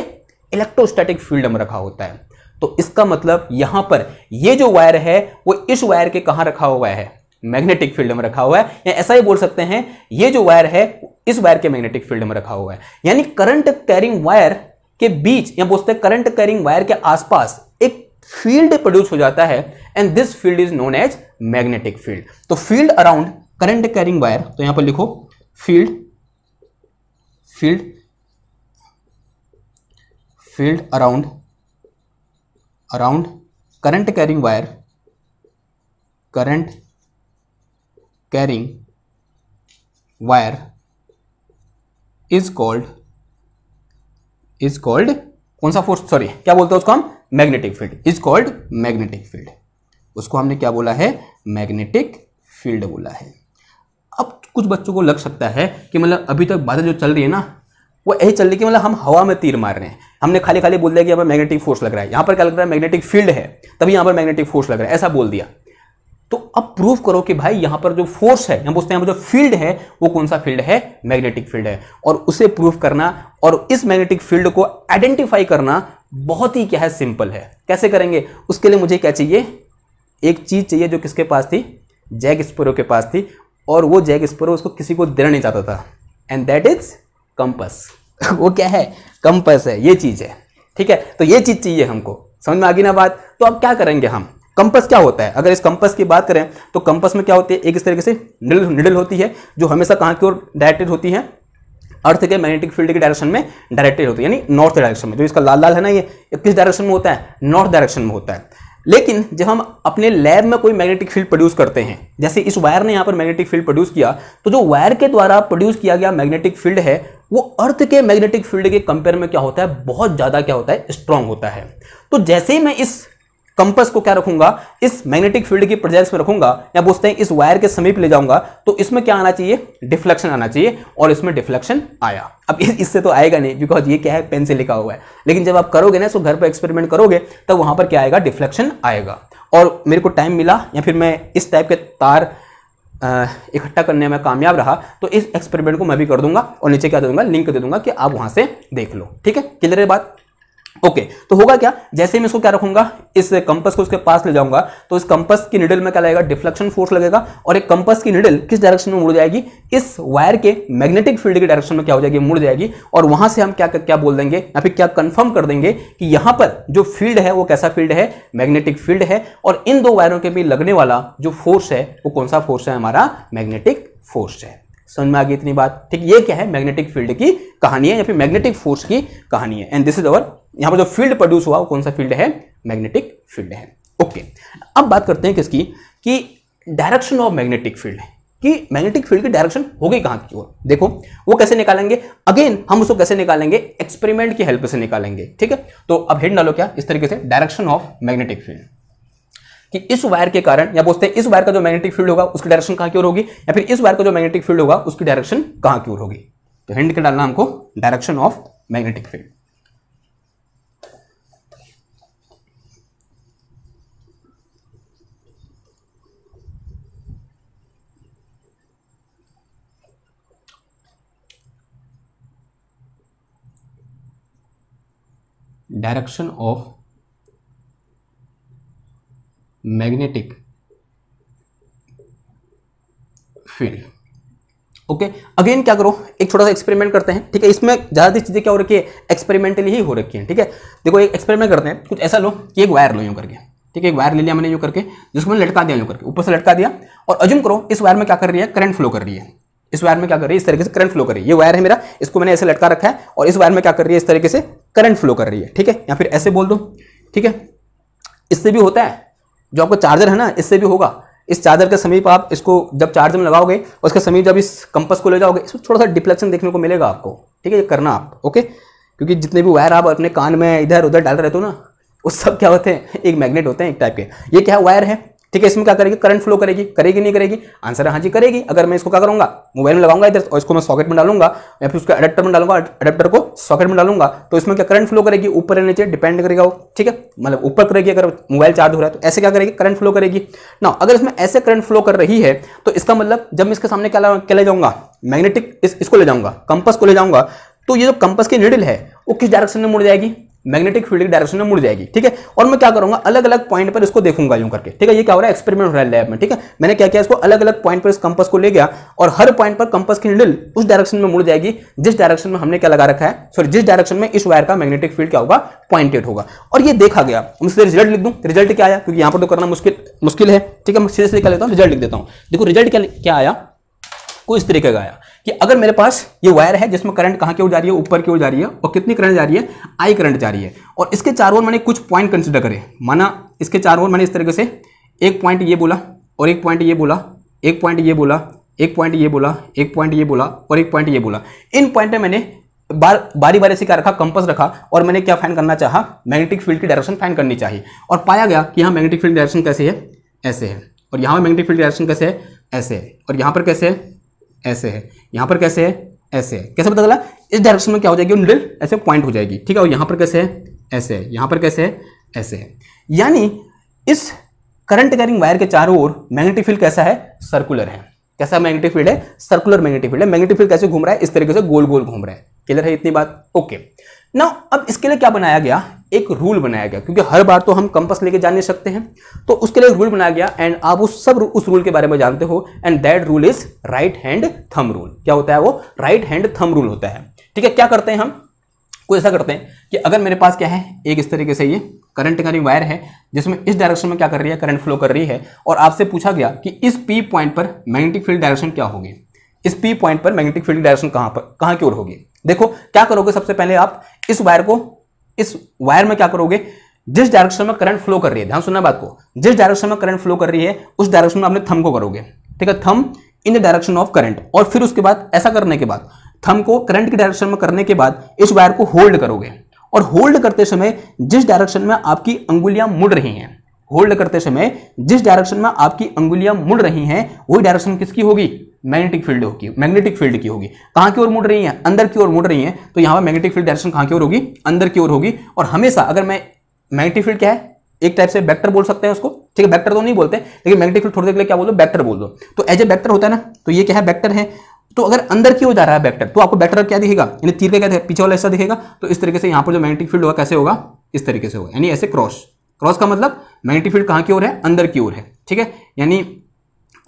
इलेक्ट्रोस्टैटिक फील्ड में रखा होता है तो इसका मतलब यहां पर ये जो वायर है वो इस वायर के कहां रखा हुआ है मैग्नेटिक फील्ड में रखा हुआ है या ऐसा ही बोल सकते हैं ये जो वायर है इस वायर के मैग्नेटिक फील्ड में रखा हुआ है यानी करंट कैरिंग वायर के बीच या बोलते हैं करंट कैरिंग वायर के आसपास एक फील्ड प्रोड्यूस हो जाता है and this field is known as magnetic field तो field around current carrying wire तो यहां पर लिखो field field field around around current carrying wire current carrying wire is called is called कौन सा फोर्स सॉरी क्या बोलते हैं उसको हम magnetic field is called magnetic field उसको हमने क्या बोला है मैग्नेटिक फील्ड बोला है अब कुछ बच्चों को लग सकता है कि मतलब अभी तक बातें जो चल रही है ना वो यही चल रही है कि मतलब हम हवा में तीर मार रहे हैं हमने खाली खाली बोल दिया कि यहाँ पर मैग्नेटिक फोर्स लग रहा है यहाँ पर क्या लग रहा है मैग्नेटिक फील्ड है तभी यहाँ पर मैग्नेटिक फोर्स लग रहा है ऐसा बोल दिया तो अब प्रूफ करो कि भाई यहां पर जो फोर्स है हम पूछते हैं जो फील्ड है वो कौन सा फील्ड है मैग्नेटिक फील्ड है और उसे प्रूफ करना और इस मैग्नेटिक फील्ड को आइडेंटिफाई करना बहुत ही क्या है सिंपल है कैसे करेंगे उसके लिए मुझे क्या चाहिए एक चीज चाहिए जो किसके पास थी जैक स्पोरो के पास थी और वो जैक स्पोरो उसको किसी को देना नहीं चाहता था एंड दैट इज कंपस वो क्या है कंपस है ये चीज़ है ठीक है तो ये चीज़ चाहिए हमको समझ में आ गई ना बात तो अब क्या करेंगे हम कंपस क्या होता है अगर इस कंपस की बात करें तो कंपस में क्या होती है एक इस तरीके से निडल निडल होती है जो हमेशा कहाँ की ओर डायरेक्टेड होती है अर्थ के मैग्नेटिक फील्ड के डायरेक्शन में डायरेक्टेड होती है यानी नॉर्थ डायरेक्शन में जो इसका लाल लाल है ना ये किस डायरेक्शन में होता है नॉर्थ डायरेक्शन में होता है लेकिन जब हम अपने लैब में कोई मैग्नेटिक फील्ड प्रोड्यूस करते हैं जैसे इस वायर ने यहाँ पर मैग्नेटिक फील्ड प्रोड्यूस किया तो जो वायर के द्वारा प्रोड्यूस किया गया मैग्नेटिक फील्ड है वो अर्थ के मैग्नेटिक फील्ड के कंपेयर में क्या होता है बहुत ज़्यादा क्या होता है स्ट्रांग होता है तो जैसे ही मैं इस कंपस को क्या रखूंगा इस मैग्नेटिक फील्ड की प्रेजेंस में रखूंगा या बोलते हैं इस वायर के समीप ले जाऊंगा तो इसमें क्या आना चाहिए डिफ्लेक्शन आना चाहिए और इसमें डिफ्लेक्शन आया अब इससे तो आएगा नहीं बिकॉज ये क्या है पेन से लिखा हुआ है लेकिन जब आप करोगे ना इसको घर पर एक्सपेरिमेंट करोगे तब वहां पर क्या आएगा डिफ्लेक्शन आएगा और मेरे को टाइम मिला या फिर मैं इस टाइप के तार इकट्ठा करने में कामयाब रहा तो इस एक्सपेरिमेंट को मैं भी कर दूंगा और नीचे क्या दे दूंगा लिंक दे दूंगा कि आप वहां से देख लो ठीक है क्लियर है बात ओके okay, तो होगा क्या जैसे मैं इसको क्या रखूंगा इस कंपस को इसके पास ले जाऊंगा तो इस कंपस की निडल में क्या लगेगा डिफ्लेक्शन फोर्स लगेगा और एक कंपस की निडल किस डायरेक्शन में मुड़ जाएगी इस वायर के मैग्नेटिक फील्ड के डायरेक्शन में क्या हो जाएगी मुड़ जाएगी और वहां से हम क्या क्या बोल देंगे या फिर क्या कंफर्म कर देंगे कि यहां पर जो फील्ड है वो कैसा फील्ड है मैग्नेटिक फील्ड है और इन दो वायरों के बीच लगने वाला जो फोर्स है वो कौन सा फोर्स है हमारा मैग्नेटिक फोर्स है समझ में आ गई इतनी बात ठीक ये क्या है मैग्नेटिक फील्ड की कहानी है या फिर मैग्नेटिक फोर्स की कहानी है एंड दिस इज अवर यहाँ पर जो फील्ड प्रोड्यूस हुआ वो कौन सा फील्ड है मैग्नेटिक फील्ड है ओके okay. अब बात करते हैं किसकी कि डायरेक्शन ऑफ मैग्नेटिक फील्ड है कि मैग्नेटिक फील्ड की डायरेक्शन हो गई कहाँ की ओर देखो वो कैसे निकालेंगे अगेन हम उसको कैसे निकालेंगे एक्सपेरिमेंट की हेल्प से निकालेंगे ठीक है तो अब हेड डालो क्या इस तरीके से डायरेक्शन ऑफ मैग्नेटिक फील्ड कि इस वायर के कारण या बोलते हैं इस वायर का जो मैग्नेटिक फील्ड होगा उसकी डायरेक्शन कहां की ओर होगी या फिर इस वायर का जो मैग्नेटिक फील्ड होगा उसकी डायरेक्शन कहां की ओर होगी तो हिंड के डालना हमको direction of magnetic field direction of magnetic field okay again क्या करो एक छोटा सा एक्सपेरिमेंट करते हैं ठीक है इसमें ज़्यादातर चीज़ें क्या हो रखी है एक्सपेरिमेंटली ही हो रखी है ठीक है देखो एक एक्सपेरिमेंट करते हैं कुछ ऐसा लो कि एक वायर लो यूं करके ठीक है एक वायर ले लिया मैंने यूं करके जिसको मैंने लटका दिया यूं करके ऊपर से लटका दिया और अजुम करो इस वायर में क्या कर रही है करंट फ्लो कर रही है इस वायर में क्या कर रही है इस तरीके से करंट फ्लो कर रही है ये वायर है मेरा इसको मैंने ऐसे लटका रखा है और इस वायर में क्या कर रही है इस तरीके से करंट फ्लो कर रही है ठीक है या फिर ऐसे बोल दो ठीक है इससे भी होता है जो आपका चार्जर है ना इससे भी होगा इस चार्जर के समीप आप इसको जब चार्ज में लगाओगे उसके समीप जब इस कंपस को ले जाओगे इसमें थोड़ा सा डिफ्लेक्शन देखने को मिलेगा आपको ठीक है ये करना आप ओके क्योंकि जितने भी वायर आप अपने कान में इधर उधर डाल रहे हो तो ना उस सब क्या होते हैं एक मैग्नेट होते हैं एक टाइप के ये क्या वायर है ठीक है इसमें क्या करेगी करंट फ्लो करेगी करेगी नहीं करेगी आंसर हाँ जी करेगी अगर मैं इसको क्या करूंगा मोबाइल में लगाऊंगा इधर और इसको मैं सॉकेट में डालूंगा या फिर उसका अडेप्टर में डालूंगा अडेप्टर को सॉकेट में डालूंगा तो इसमें क्या करंट फ्लो करेगी ऊपर या नीचे डिपेंड करेगा वो ठीक है मतलब ऊपर करेगी अगर मोबाइल चार्ज हो रहा है तो ऐसे क्या करेगी करंट फ्लो करेगी ना अगर इसमें ऐसे करंट फ्लो कर रही है तो इसका मतलब जब मैं इसके सामने क्या क्या ले जाऊंगा मैग्नेटिक इसको ले जाऊंगा कंपस को ले जाऊंगा तो ये जो कंपस की निडिल है वो किस डायरेक्शन में मुड़ जाएगी मैग्नेटिक फील्ड की डायरेक्शन में मुड़ जाएगी ठीक है और मैं क्या करूंगा अलग अलग पॉइंट पर इसको देखूंगा यूं करके ठीक है ये क्या हो रहा है एक्सपेरिमेंट हो रहा है लैब में ठीक है मैंने क्या किया इसको अलग अलग पॉइंट पर इस कंपस को ले गया और हर पॉइंट पर कंपस की हिंडल उस डायरेक्शन में मुड़ जाएगी जिस डायरेक्शन में हमने क्या लगा रखा है सॉरी जिस डायरेक्शन में इस वायर का मैग्नेटिक फील्ड क्या होगा पॉइंटेड होगा और ये देखा गया मुझसे रिजल्ट लिख दूँ रिजल्ट क्या आया क्योंकि यहाँ पर तो करना मुश्किल मुश्किल है ठीक है मैं सीधे सीधे क्या लेता हूँ रिजल्ट लिख देता हूँ देखो रिजल्ट क्या आया को इस तरीके का आया कि अगर मेरे पास ये वायर है जिसमें करंट कहाँ की ओर जा रही है ऊपर की ओर जा रही है और कितनी करंट जा रही है आई करंट जा रही है और इसके चार ओर मैंने कुछ पॉइंट कंसिडर करे माना इसके चार ओर मैंने इस तरीके से एक पॉइंट ये बोला और एक पॉइंट ये बोला एक पॉइंट ये बोला एक पॉइंट ये बोला एक पॉइंट ये बोला और एक पॉइंट ये बोला इन पॉइंट में मैंने बार बारी बारी से क्या रखा कंपस रखा और मैंने क्या फाइन करना चाहा मैग्नेटिक फील्ड की डायरेक्शन फाइन करनी चाहिए और पाया गया कि यहाँ मैग्नेटिक फील्ड डायरेक्शन कैसे है ऐसे है और यहाँ मैग्नेटिक फील्ड डायरेक्शन कैसे है ऐसे है और यहाँ पर कैसे है ऐसे है यहां पर कैसे है ऐसे है कैसे पता चला इस डायरेक्शन में क्या हो जाएगी निडल ऐसे पॉइंट हो जाएगी ठीक है और यहां पर कैसे है ऐसे है यहां पर कैसे है ऐसे है यानी इस करंट कैरिंग वायर के चारों ओर मैग्नेटिक फील्ड कैसा है सर्कुलर है कैसा मैग्नेटिक फील्ड है सर्कुलर मैग्नेटिक फील्ड है मैग्नेटिक फील्ड कैसे घूम रहा है इस तरीके से गोल गोल घूम रहा है क्लियर है इतनी बात ओके ना अब इसके लिए क्या बनाया गया एक रूल बनाया गया क्योंकि हर बार तो हम कंपस लेके जा नहीं सकते हैं तो उसके लिए रूल बनाया गया एंड आप उस सब उस रूल के बारे में जानते हो and that rule is right hand thumb rule क्या होता है वो राइट हैंड थम रूल होता है ठीक है क्या करते हैं हम कोई ऐसा करते हैं कि अगर मेरे पास क्या है एक इस तरीके से ये करंट करिंग वायर है जिसमें इस डायरेक्शन में क्या कर रही है करंट फ्लो कर रही है और आपसे पूछा गया कि इस पी पॉइंट पर मैग्नेटिक फील्ड डायरेक्शन क्या होगी इस पी पॉइंट पर मैग्नेटिक फील्ड डायरेक्शन कहां पर कहां की ओर होगी देखो क्या करोगे सबसे पहले आप इस वायर को इस वायर में क्या करोगे जिस डायरेक्शन में करंट फ्लो कर रही है ध्यान सुनना बात को जिस डायरेक्शन में करंट फ्लो कर रही है उस डायरेक्शन में आपने थम को करोगे ठीक है thumb in the direction of current और फिर उसके बाद ऐसा करने के बाद थम को करंट के डायरेक्शन में करने के बाद इस वायर को होल्ड करोगे और होल्ड करते समय जिस डायरेक्शन में आपकी अंगुलियां मुड़ रही हैं होल्ड करते समय जिस डायरेक्शन में आपकी अंगुलियां मुड़ रही हैं वही डायरेक्शन किसकी होगी मैग्नेटिक फील्ड होगी मैग्नेटिक फील्ड की होगी कहां की ओर मुड़ रही हैं अंदर की ओर मुड़ रही हैं तो यहां पर मैग्नेटिक फील्ड डायरेक्शन कहां की ओर होगी अंदर की ओर होगी और हमेशा अगर मैं मैग्नेटिक फील्ड क्या है एक टाइप से बैक्टर बोल सकते हैं उसको ठीक है बैक्टर तो नहीं बोलते लेकिन मैग्नेटिक फील्ड थोड़ी देर के लिए क्या बोलो बैक्टर बोल दो तो एज ए बैक्टर होता है ना तो ये क्या है बैक्टर है तो अगर अंदर की ओर जा रहा है बैक्टर तो आपको बैक्टर क्या दिखेगा यानी तीर का क्या पीछे वाला ऐसा दिखेगा तो इस तरीके से यहां पर जो मैग्नेटिक फील्ड होगा कैसे होगा इस तरीके से होगा यानी ऐसे क्रॉस क्रॉस का मतलब मैग्नेटिक फील्ड कहाँ की ओर है अंदर की ओर है ठीक है यानी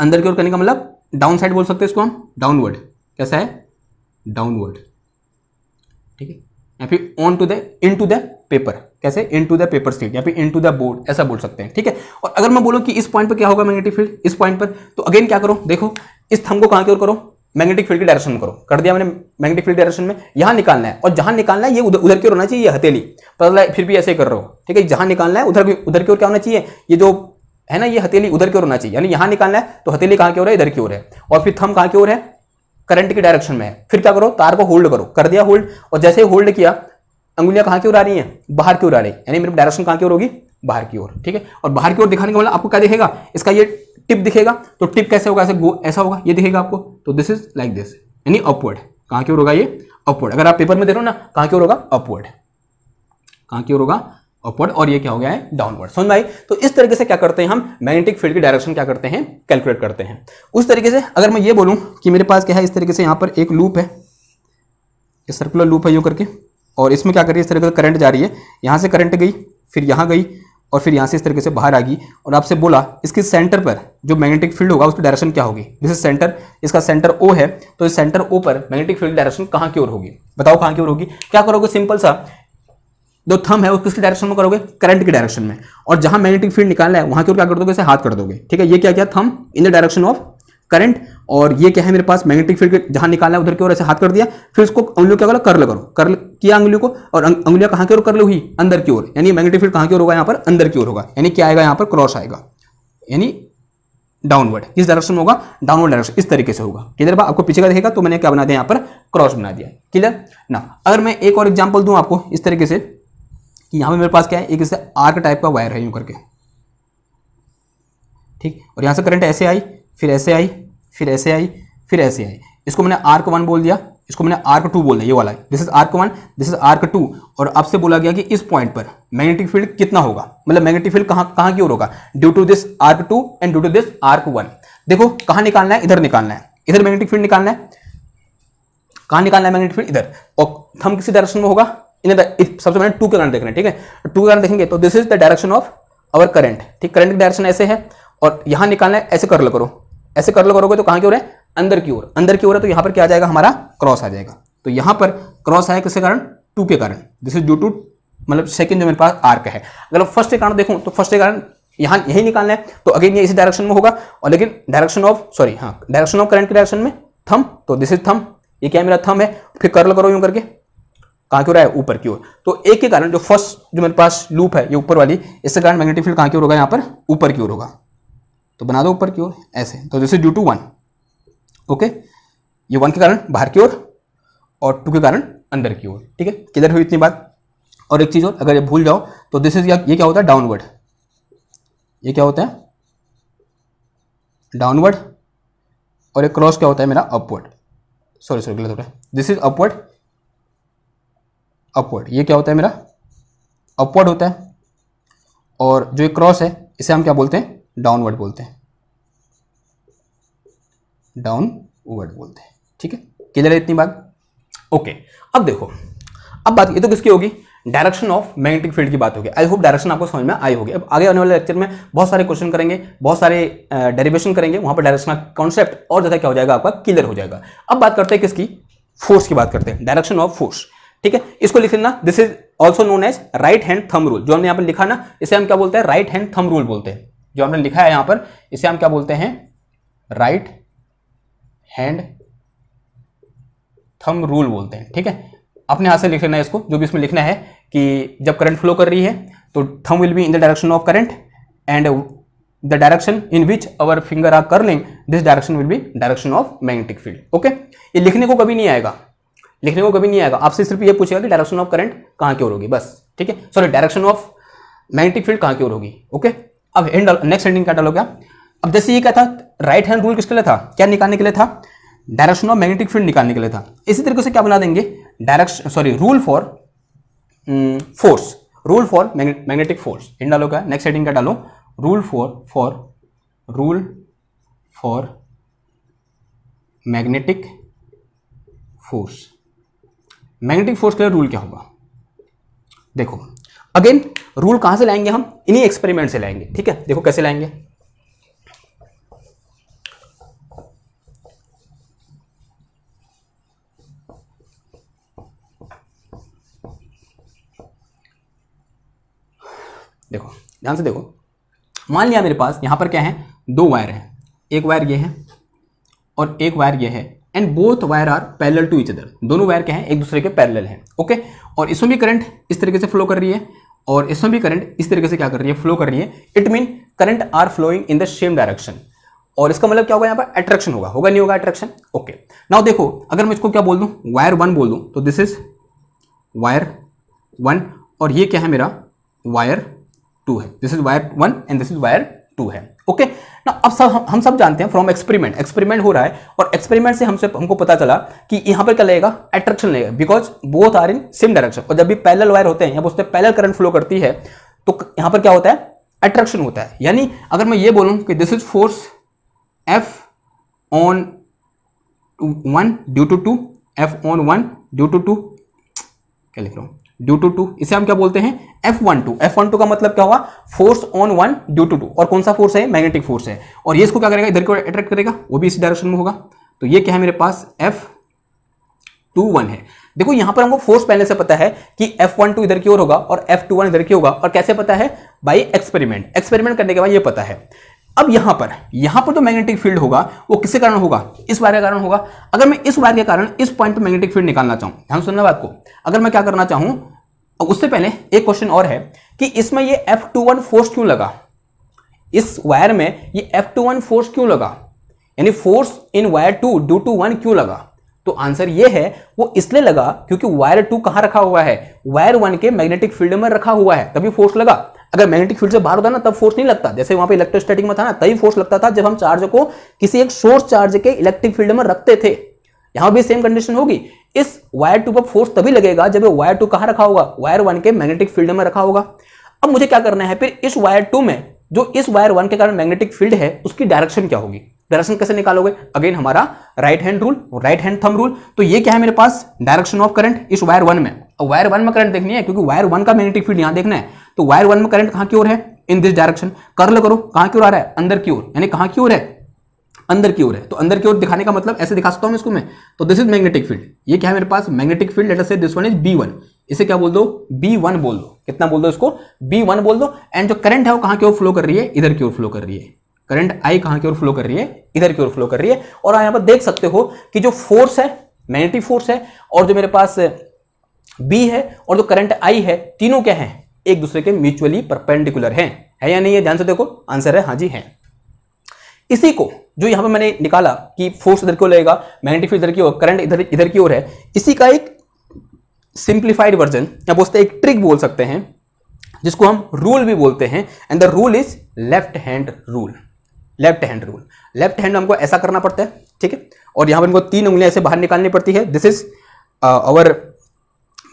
अंदर की ओर करने का मतलब डाउन साइड बोल सकते हैं इसको हम डाउनवर्ड कैसा है डाउनवर्ड ठीक है या फिर onto the into the paper कैसे into the paper state या फिर इन टू द बोर्ड ऐसा बोल सकते हैं ठीक है और अगर मैं बोलूँ कि इस पॉइंट पर क्या होगा मैग्नेटिक फील्ड इस पॉइंट पर तो अगेन क्या करो देखो इस थम को कहाँ की ओर करो मैग्नेटिक फील्ड की डायरेक्शन में करो कर दिया मैंने मैग्नेटिक फील्ड डायरेक्शन में यहां निकालना है और जहां निकालना है ये उधर उधर की ओर होना चाहिए ये हथेली पता फिर भी ऐसे कर रहे हो ठीक है जहां निकालना है उधर उधर की ओर क्या होना चाहिए ये जो है ना ये हथेली उधर की ओर होना चाहिए यानी यहां निकालना है तो हथेली कहाँ की ओर है इधर की ओर है और फिर थम कहां की ओर है करंट की डायरेक्शन में है फिर क्या करो तार को होल्ड करो कर दिया होल्ड और जैसे होल्ड किया अंगुलियां कहां की ओर आ रही है बाहर की ओर आ रही है यानी मेरी डायरेक्शन कहाँ की ओर होगी बाहर की ओर ठीक है और बाहर की ओर दिखाने का मतलब आपको क्या देखेगा इसका ये टिप दिखेगा तो टिप कैसे होगा ऐसे गो ऐसा होगा ये दिखेगा आपको तो दिस इज लाइक दिस यानी अपवर्ड कहां की ओर होगा ये अपवर्ड अगर आप पेपर में दे रहे हो ना कहां की ओर होगा अपवर्ड कहां की ओर होगा अपवर्ड और ये क्या हो गया है डाउनवर्ड सुन भाई तो इस तरीके से क्या करते हैं हम मैग्नेटिक फील्ड की डायरेक्शन क्या करते हैं कैलकुलेट करते हैं उस तरीके से अगर मैं ये बोलूं कि मेरे पास क्या है इस तरीके से यहां पर एक लूप है ये सर्कुलर लूप है यूँ करके और इसमें क्या करिए इस तरीके से करंट जा रही है यहां से करंट गई फिर यहां गई और फिर यहाँ से इस तरीके से बाहर आ गई और आपसे बोला इसके सेंटर पर जो मैग्नेटिक फील्ड होगा उसकी डायरेक्शन क्या होगी दिस इज सेंटर इसका सेंटर ओ है तो इस सेंटर ओ पर मैग्नेटिक फील्ड डायरेक्शन कहाँ की ओर होगी बताओ कहाँ की ओर होगी क्या करोगे सिंपल सा जो थम है वो किसके डायरेक्शन में करोगे करंट के डायरेक्शन में और जहां मैग्नेटिक फील्ड निकालना है वहां की ओर क्या कर दोगे इसे हाथ कर दोगे ठीक है ये क्या क्या thumb in the direction of current और ये क्या है मेरे पास मैग्नेटिक फील्ड जहां निकाला है उधर की ओर ऐसे हाथ कर दिया फिर उसको उंगलियों क्या करो कर्ल करो कर्ल किया उंगलियों को और अं-, उंगलियां कहां की ओर कर्ल हुई अंदर की ओर यानी मैग्नेटिक फील्ड कहां की ओर होगा यहां पर अंदर की ओर होगा यानी क्या आएगा यहां पर क्रॉस आएगा यानी डाउनवर्ड किस डायरेक्शन में होगा डाउनवर्ड डायरेक्शन इस तरीके से होगा क्लियर आपको पीछे का देखेगा तो मैंने क्या बना दिया यहाँ पर क्रॉस बना दिया क्लियर ना अगर मैं एक और एग्जाम्पल दूँ आपको इस तरीके से कि यहाँ पर मेरे पास क्या है एक आर्क टाइप का वायर है यूँ करके ठीक और यहाँ से करंट ऐसे आई फिर ऐसे आई फिर ऐसे आई फिर ऐसे आई इसको मैंने आर्क वन बोल दिया इसको मैंने आर्क टू बोला ये वाला this is arc one this is arc two और अब से बोला गया कि इस पॉइंट पर मैग्नेटिक फील्ड कितना होगा मतलब मैग्नेटिक फील्ड कहाँ कहाँ की ओर होगा due to this arc two and due to this arc one देखो कहाँ निकालना है इधर निकालना है इधर मैग्नेटिक फील्ड निकालना है कहाँ निकालना है मैग्नेटिक फील्ड इधर और थम किसी डायरेक्शन में होगा इन सबसे पहले टू के कारण देखना है ठीक है टू तो के कारण देखेंगे तो this is the direction of our current ठीक करंट की डायरेक्शन ऐसे है और यहाँ निकालना है ऐसे लो करो ऐसे कर्ल करोगे तो कहां की ओर है अंदर की ओर अंदर की ओर है तो यहां पर क्या आ जाएगा हमारा क्रॉस आ जाएगा तो यहां पर क्रॉस आया किसके कारण टू के कारण दिस इज ड्यू टू मतलब सेकंड जो मेरे पास आर्क है अगर फर्स्ट के कारण देखो तो फर्स्ट के कारण यहां यही निकालना है तो अगेन ये इसी डायरेक्शन में होगा और लेकिन डायरेक्शन ऑफ सॉरी हाँ डायरेक्शन ऑफ करंट के डायरेक्शन में थम तो दिस इज थम ये क्या मेरा थम है फिर कर्ल करो यूं करके कहां की ओर है ऊपर की ओर तो एक के कारण जो फर्स्ट जो मेरे पास लूप है ये ऊपर वाली इसके कारण मैग्नेटिक फील्ड कहां की ओर होगा यहां पर ऊपर की ओर होगा तो बना दो ऊपर की ओर ऐसे तो जैसे ड्यू टू वन ओके ये वन के कारण बाहर की ओर और टू के कारण अंदर की ओर ठीक है किधर हुई इतनी बात और एक चीज़ और अगर ये भूल जाओ तो दिस इज ये क्या होता है डाउनवर्ड ये क्या होता है डाउनवर्ड और एक क्रॉस क्या होता है मेरा अपवर्ड सॉरी सॉरी गलत हो रहा है दिस इज अपवर्ड अपवर्ड ये क्या होता है मेरा अपवर्ड होता है और जो ये क्रॉस है इसे हम क्या बोलते हैं डाउनवर्ड बोलते हैं डाउनवर्ड बोलते हैं ठीक है क्लियर है इतनी बात ओके अब देखो अब बात ये तो किसकी होगी डायरेक्शन ऑफ मैग्नेटिक फील्ड की बात होगी आई होप डायरेक्शन आपको समझ में आई होगी अब आगे आने वाले लेक्चर में बहुत सारे क्वेश्चन करेंगे बहुत सारे डेरिवेशन करेंगे वहां पर डायरेक्शन का कॉन्सेप्ट और ज़्यादा क्या हो जाएगा आपका क्लियर हो जाएगा अब बात करते हैं किसकी फोर्स की बात करते हैं डायरेक्शन ऑफ फोर्स ठीक है इसको लिख लेना this is also known as right hand thumb rule जो हमने यहाँ पर लिखा ना इसे हम क्या बोलते हैं राइट हैंड थम रूल बोलते हैं जो हमने लिखा है यहां पर इसे हम क्या बोलते हैं राइट हैंड थम रूल बोलते हैं ठीक है अपने हाथ से लिख लेना है इसको जो भी इसमें लिखना है कि जब करंट फ्लो कर रही है तो thumb will be in the direction of current and the direction in which our finger are curling this direction will be direction of magnetic field okay ये लिखने को कभी नहीं आएगा लिखने को कभी नहीं आएगा आपसे सिर्फ ये पूछेगा कि डायरेक्शन ऑफ करंट कहाँ की ओर होगी बस ठीक है sorry direction of magnetic field कहाँ की ओर होगी ओके अब एंड नेक्स्ट हेडिंग क्या डालोगे अब जैसे ये क्या था राइट हैंड रूल किसके लिए था क्या निकालने के लिए था डायरेक्शन ऑफ मैग्नेटिक फील्ड निकालने के लिए था इसी तरीके से क्या बना देंगे direction sorry rule for force rule for magnetic force इन डालो क्या नेक्स्ट हेडिंग का डालो rule for for rule for magnetic force magnetic force के लिए रूल क्या होगा देखो अगेन रूल कहां से लाएंगे हम इन्हीं एक्सपेरिमेंट से लाएंगे ठीक है देखो कैसे लाएंगे देखो ध्यान से देखो मान लिया मेरे पास यहां पर क्या है दो वायर है एक वायर ये है और एक वायर ये है and both wire are parallel to each other दोनों वायर क्या है एक दूसरे के पैरेलल है ओके और इसमें भी करंट इस तरीके से फ्लो कर रही है और इसमें भी करंट इस तरीके से क्या कर रही है फ्लो कर रही है it mean current are flowing in the same direction और इसका मतलब क्या होगा यहाँ पर अट्रैक्शन होगा होगा नहीं होगा अट्रैक्शन ओके नाउ देखो अगर मैं इसको क्या बोल दूँ वायर वन बोल दूँ तो दिस इज वायर वन और ये क्या है मेरा वायर टू है this is wire one and this is wire two है ओके ना अब सब हम सब जानते हैं फ्रॉम एक्सपेरिमेंट एक्सपेरिमेंट हो रहा है और एक्सपेरिमेंट से हमसे हमको पता चला कि यहां पर क्या लगेगा एट्रैक्शन लगेगा because both are in same direction और जब भी पैरल वायर होते हैं या उससे पैरल करंट फ्लो करती है तो यहां पर क्या होता है अट्रैक्शन होता है यानी अगर मैं ये बोलूं कि this is force F on one due to two F on one due to two क्या लिख रहा हूं ड्यू टू टू इसे हम क्या बोलते हैं F one two F one two का मतलब क्या हुआ force on one due to two और कौन सा फोर्स है मैग्नेटिक फोर्स है और ये इसको क्या करेगा इधर को अट्रैक्ट करेगा वो भी इस डायरेक्शन में होगा तो ये क्या है मेरे पास एफ टू वन है देखो यहां पर हमको फोर्स पहले से पता है कि F12 इधर की ओर होगा और F21 इधर की होगा और कैसे पता है बाई एक्सपेरिमेंट एक्सपेरिमेंट करने के बाद यह पता है अब यहां पर यहां पर जो तो मैग्नेटिक फील्ड होगा वो किसके कारण होगा इस वायर के कारण होगा अगर मैं इस वायर के कारण इस पॉइंट पर मैग्नेटिक फील्ड निकालना चाहूं ध्यान सुनना बात को अगर मैं क्या करना चाहूं उससे पहले एक क्वेश्चन और है कि इसमें ये एफ टू वन फोर्स क्यों लगा इस वायर में ये एफ टू वन फोर्स क्यों लगा यानी force in wire two due to one क्यों लगा तो आंसर ये है वो इसलिए लगा क्योंकि वायर टू कहाँ रखा हुआ है वायर वन के मैग्नेटिक फील्ड में रखा हुआ है तभी फोर्स लगा अगर मैग्नेटिक फील्ड से बाहर होता ना तब फोर्स नहीं लगता जैसे वहां पे इलेक्ट्रोस्टैटिक में था ना तभी फोर्स लगता था जब हम चार्ज को किसी एक सोर्स चार्ज के इलेक्ट्रिक फील्ड में रखते थे यहां भी सेम कंडीशन होगी इस वायर टू पर फोर्स तभी लगेगा जब वायर टू कहां रखा होगा वायर वन के मैग्नेटिक फील्ड में रखा होगा अब मुझे क्या करना है फिर इस वायर टू में जो इस वायर वन के कारण मैग्नेटिक फील्ड है उसकी डायरेक्शन क्या होगी डायरेक्शन कैसे निकालोगे अगेन हमारा right hand rule right hand thumb rule तो ये क्या है मेरे पास डायरेक्शन ऑफ करंट इस वायर वन में अब वायर वन में करंट देखनी है क्योंकि वायर वन का मैग्नेटिक फील्ड यहां देखना है तो वायर वन में करंट कहां की ओर है इन दिस डायरेक्शन लो करो कहां की ओर आ रहा है अंदर की ओर यानी कहां की ओर है अंदर की ओर है तो अंदर की ओर दिखाने का मतलब ऐसे दिखा सकता हूं इसको मैं तो दिस इज मैग्नेटिक फील्ड ये क्या है मेरे पास मैग्नेटिक फील्ड लेटर से this one is B one इसे क्या बोल दो बी वन बोल दो कितना बोल दो इसको बी वन बोल दो एंड जो करंट है वो कहां की ओर फ्लो कर रही है इधर की ओर फ्लो कर रही है करंट आई कहां की ओर फ्लो कर रही है इधर की ओर फ्लो कर रही है और आप यहां पर देख सकते हो कि जो फोर्स है मैग्नेटिक फोर्स है और जो मेरे पास बी uh, है और जो करंट आई है तीनों क्या है एक दूसरे के म्यूचुअली परपेंडिकुलर हैं है या नहीं है ध्यान से देखो आंसर है हाँ जी है इसी को जो यहां पे मैंने निकाला कि फोर्स इधर क्यों लगेगा मैग्नेटिक फील्ड इधर की ओर करंट इधर इधर की ओर है इसी का एक सिंप्लीफाइड वर्जन या बोलते एक ट्रिक बोल सकते हैं जिसको हम रूल भी बोलते हैं and the rule is left hand rule left hand rule left hand हमको ऐसा करना पड़ता है ठीक है और यहां पर हमको तीन उंगलियां ऐसे बाहर निकालनी पड़ती है this is our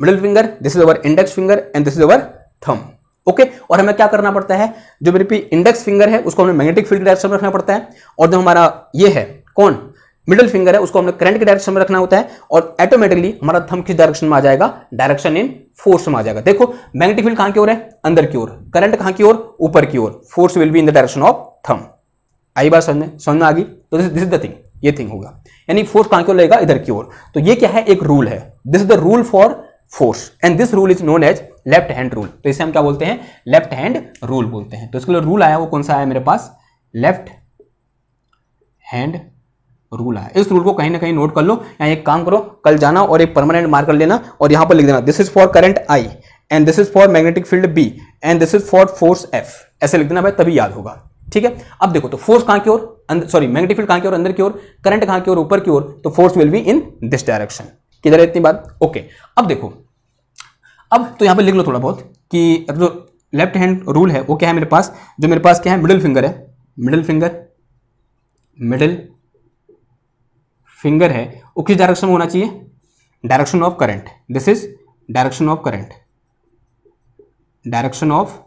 middle finger this is our index finger and this is our thumb okay और हमें क्या करना पड़ता है जो मेरे पी इंडेक्स फिंगर है उसको हमें मैग्नेटिक फील्ड डायरेक्शन में रखना पड़ता है और जो हमारा ये है कौन मिडिल फिंगर है उसको हमने करंट के डायरेक्शन में रखना होता है और ऑटोमेटिकली हमारा थम किस डायरेक्शन में आ जाएगा डायरेक्शन इन फोर्स में आ जाएगा देखो मैग्नेटिक फील्ड कहां की ओर है अंदर की ओर करंट कहां की ओर ऊपर की ओर force will be in the direction of thumb आई बात समझ समझ में आ गई तो दिस इज द थिंग ये थिंग होगा यानी फोर्स कहां की ओर लेगा इधर की ओर तो ये क्या है एक रूल है this is the rule for force and this rule is known as left hand rule तो इसे हम क्या बोलते हैं लेफ्ट हैंड रूल बोलते हैं तो इसके लिए रूल आया वो कौन सा आया मेरे पास लेफ्ट हैंड रूल आया इस रूल को कहीं ना कहीं नोट कर लो या एक काम करो कल जाना और एक परमानेंट मार्कर लेना और यहां पर लिख देना this is for current I and this is for magnetic field B and this is for force F ऐसे लिख देना भाई तभी याद होगा ठीक है अब देखो तो फोर्स कहां की ओर सॉरी मैग्नेटिक फील्ड कहां की ओर अंदर की ओर करंट कहां की ओर ऊपर की ओर तो force will be in this direction किधर है इतनी बात ओके अब देखो अब तो यहाँ पर लिख लो थोड़ा बहुत कि जो लेफ्ट हैंड रूल है वो क्या है मेरे पास जो मेरे पास क्या है मिडिल फिंगर है मिडिल फिंगर मिडिल फिंगर है वो किस डायरेक्शन में होना चाहिए direction of current this is direction of current direction of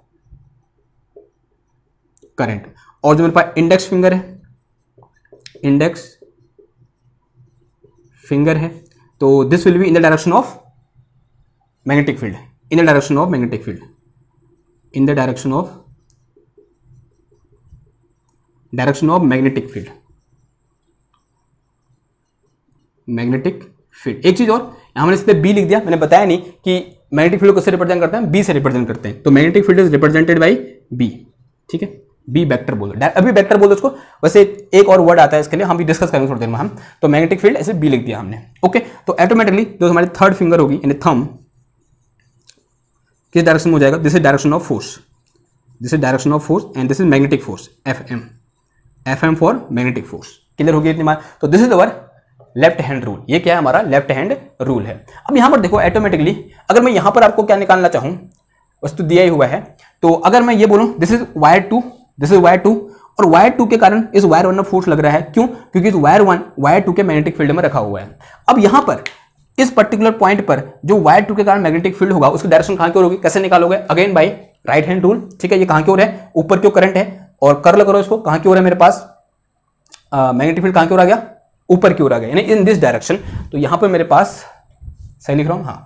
current और जो मेरे पास इंडेक्स फिंगर है इंडेक्स फिंगर है तो this will be in the direction of magnetic field in the direction of magnetic field in the direction of direction of magnetic field magnetic field एक चीज और हमने इसमें बी लिख दिया मैंने बताया नहीं कि मैग्नेटिक फील्ड कैसे रिप्रेजेंट करते हैं बी से रिप्रेजेंट करते हैं तो magnetic field is represented by B ठीक है बी वेक्टर बोल दो अभी वेक्टर बोल दो उसको वैसे एक और वर्ड आता है इसके लिए हम भी डिस्कस करेंगे थोड़ी देर में हम तो मैग्नेटिक फील्ड ऐसे बी लिख दिया हमने ओके तो ऑटोमेटिकली जो हमारी थर्ड फिंगर होगी यानी थम किस डायरेक्शन में हो जाएगा this is direction of force this is direction of force and this is magnetic force F M F M for magnetic force clear होगी इतनी बार तो this is our left hand rule ये क्या है हमारा लेफ्ट हैंड रूल है अब यहां पर देखो ऑटोमेटिकली अगर मैं यहां पर आपको क्या निकालना चाहूं वस्तु दिया ही हुआ है तो अगर मैं ये बोलूं this is wire two this is wire two और वायर टू के कारण इस वायर वन में फोर्स लग रहा है क्यों क्योंकि इस वायर वन वायर टू के मैग्नेटिक फील्ड में रखा हुआ है अब यहां पर इस पर्टिकुलर पॉइंट पर जो वायर टू के कारण मैग्नेटिक फील्ड होगा उसकी डायरेक्शन कहां की ओर होगी कैसे निकालोगे again by right hand rule ठीक है ये कहां की ओर है ऊपर क्यों करंट है और कर्ल करो इसको कहां की ओर है मेरे पास मैग्नेटिक फील्ड कहां की ओर आ गया ऊपर की ओर आ गया यानी इन दिस डायरेक्शन तो यहां पर मेरे पास सही लिख रहा हूं हाँ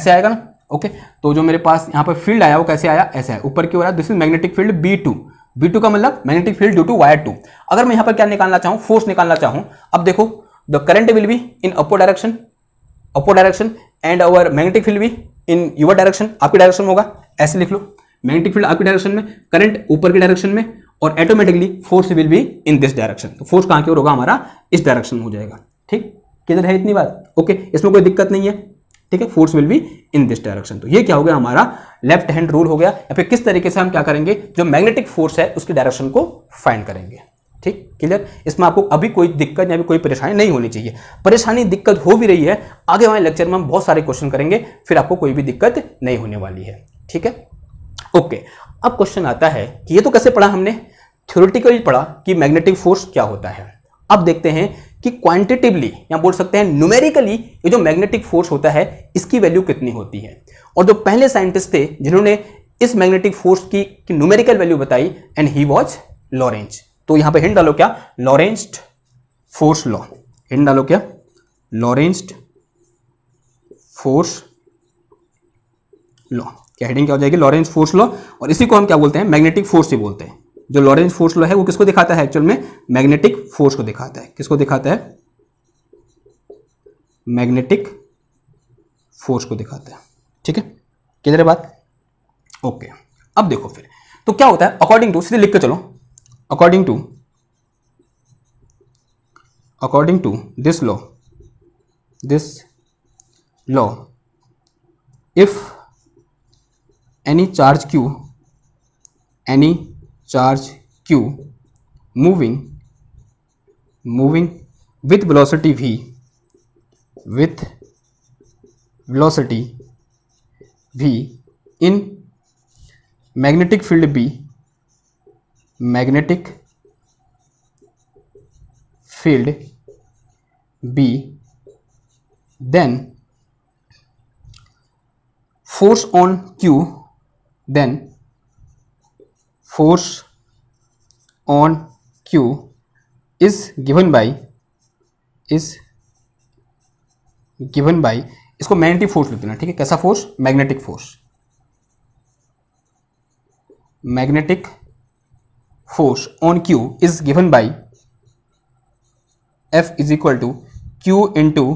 ऐसे आएगा ना ओके तो जो मेरे पास यहां पर फील्ड आया वो कैसे आया ऐसे है ऊपर की ओर आया this is magnetic field B two B two का मतलब magnetic field due to wire two अगर मैं यहां पर क्या निकालना चाहूं फोर्स निकालना चाहूं अब देखो the current will be in upper direction upper direction and our magnetic field भी इन यूवर डायरेक्शन आपकी डायरेक्शन होगा ऐसे लिख लो मैग्नेटिक फील्ड आपके डायरेक्शन में करंट ऊपर के डायरेक्शन में और automatically force will be in this direction तो फोर्स कहाँ की ओर होगा हमारा इस डायरेक्शन में हो जाएगा ठीक किधर है इतनी बात ओके इसमें कोई दिक्कत नहीं है ठीक है force will be in this direction तो ये क्या हो गया हमारा लेफ्ट हैंड रूल हो गया या फिर किस तरीके से हम क्या करेंगे जो मैग्नेटिक फोर्स है उसके डायरेक्शन को फाइंड करेंगे ठीक क्लियर इसमें आपको अभी कोई दिक्कत या कोई परेशानी नहीं होनी चाहिए परेशानी दिक्कत हो भी रही है आगे हमारे लेक्चर में हम बहुत सारे क्वेश्चन करेंगे फिर आपको कोई भी दिक्कत नहीं होने वाली है ठीक है ओके अब क्वेश्चन आता है कि ये तो कैसे पढ़ा हमने थ्योरिटिकली पढ़ा कि मैग्नेटिक फोर्स क्या होता है अब देखते हैं कि क्वांटिटिवली या बोल सकते हैं न्यूमेरिकली ये जो मैग्नेटिक फोर्स होता है इसकी वैल्यू कितनी होती है और जो पहले साइंटिस्ट थे जिन्होंने इस मैग्नेटिक फोर्स की, न्यूमेरिकल वैल्यू बताई एंड ही वॉज लॉरेंज तो यहां पर हिंड डालो क्या लॉरेंज फोर्स लॉ हिंड डालो क्या लॉरेंज फोर्स लॉ क्या हेडिंग क्या हो जाएगी लॉरेंज फोर्स लॉ और इसी को हम क्या बोलते हैं मैग्नेटिक फोर्स ही बोलते हैं जो लॉरेंज फोर्स लॉ है वो किसको दिखाता है एक्चुअल में मैग्नेटिक फोर्स को दिखाता है किसको दिखाता है मैग्नेटिक फोर्स को दिखाता है ठीक है किधर बात ओके अब देखो फिर तो क्या होता है अकॉर्डिंग टू सीधे लिख के चलो according to according to this law this law if any charge Q any charge q moving moving with velocity v with velocity v in magnetic field b magnetic field b then force on q then force on Q is given by is given by इसको magnetic force लिख देना ठीक है कैसा force magnetic force magnetic force on Q is given by F is equal to Q into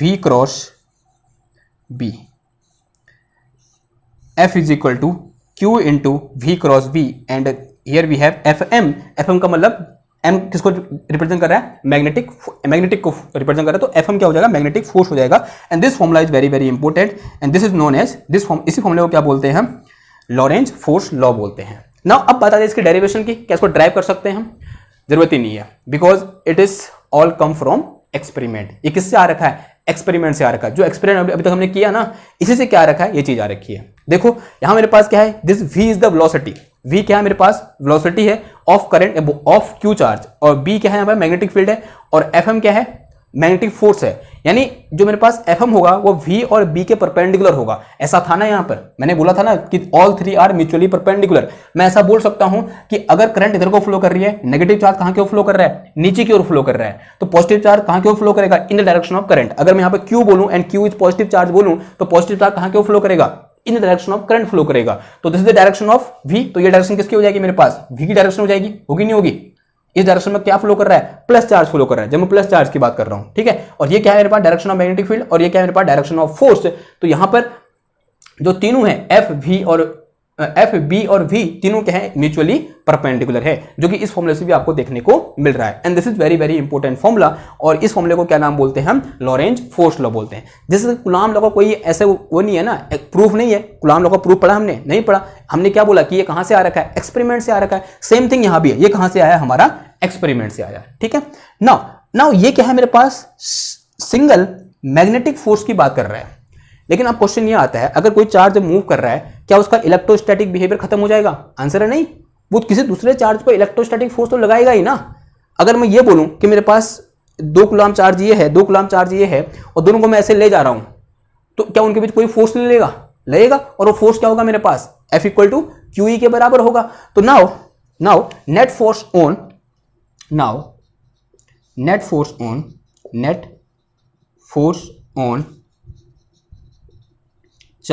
V cross B F is equal to Q into V cross B and here we have F M F M का मतलब M किसको represent कर रहा है magnetic magnetic को represent कर रहा है तो एफ एम क्या हो जाएगा मैग्नेटिक फोर्स हो जाएगा and this formula is very very important and this is known as this form इसी फॉर्मुले को क्या बोलते हैं लॉरेंज फोर्स लॉ बोलते हैं ना अब बता दें इसके डेरिवेशन की क्या इसको ड्राइव कर सकते हैं हम जरूरत ही नहीं है because it is all come from experiment ये किससे आ रखा है एक्सपेरिमेंट से आ रखा है जो एक्सपेरिमेंट अभी तक हमने किया ना इसी से क्या रखा है ये चीज़ आ रखी है देखो यहां मेरे पास क्या है this V is the velocity v क्या है मेरे पास वेलोसिटी है of current of Q charge और b क्या है यहाँ पर मैग्नेटिक फील्ड है और fm क्या है मैग्नेटिक फोर्स है यानी जो मेरे पास एफ होगा वो वी और बी के परपेंडिकुलर होगा ऐसा था ना यहाँ पर मैंने बोला था ना कि all three are mutually perpendicular मैं ऐसा बोल सकता हूं कि अगर करंट इधर को फ्लो कर रही है नेगेटिव चार्ज कहाँ की ओर फ्लो कर रहा है नीचे की ओर फ्लो कर रहा है तो पॉजिटिव चार्ज कहाँ की ओर फ्लो करेगा in the direction of current अगर मैं यहाँ पर क्यू बोलूँ and Q is positive charge बोलूँ तो पॉजिटिव चार्ज कहाँ की ओर फ्लो करेगा in direction of current flow करेगा तो this is the direction of V तो ये डायरेक्शन किसकी हो जाएगी मेरे पास वी की डायरेक्शन हो जाएगी होगी नहीं होगी इस डायरेक्शन में क्या फ्लो कर रहा है प्लस चार्ज फ्लो कर रहा है जब मैं प्लस चार्ज की बात कर रहा हूं ठीक है और ये क्या है मेरे पास डायरेक्शन ऑफ मैग्नेटिक फील्ड और ये क्या है मेरे पास डायरेक्शन ऑफ फोर्स तो यहां पर जो तीनों है एफ वी और एफ बी और वी तीनों के हैं म्यूचुअली परपेंडिकुलर है जो कि इस फॉर्मूले से भी आपको देखने को मिल रहा है and this is very very important formula और इस फॉर्मूले को क्या नाम बोलते हैं हम लॉरेंज फोर्स लॉ बोलते हैं जैसे गुलाम लॉ का कोई ऐसे वो नहीं है ना प्रूफ नहीं है गुलाम लॉ का प्रूफ पढ़ा हमने नहीं पढ़ा हमने क्या बोला कि ये कहाँ से आ रखा है एक्सपेरिमेंट से आ रखा है सेम थिंग यहाँ भी है ये कहाँ से आया हमारा एक्सपेरिमेंट से आया ठीक है ना नाउ ये क्या है मेरे पास सिंगल मैग्नेटिक फोर्स की बात कर रहा है लेकिन अब क्वेश्चन ये आता है अगर कोई चार्ज मूव कर रहा है क्या उसका इलेक्ट्रोस्टैटिक बिहेवियर खत्म हो जाएगा आंसर है नहीं वो किसी दूसरे चार्ज को इलेक्ट्रोस्टैटिक फोर्स तो लगाएगा ही ना अगर मैं ये बोलूँ कि मेरे पास दो गुलाम चार्ज ये है दो गुलाम चार्ज ये है और दोनों को मैं ऐसे ले जा रहा हूँ तो क्या उनके बीच कोई फोर्स ले लेगा लगेगा और वो फोर्स क्या होगा मेरे पास F equal to Q E के बराबर होगा तो now now net force on now net force on net force on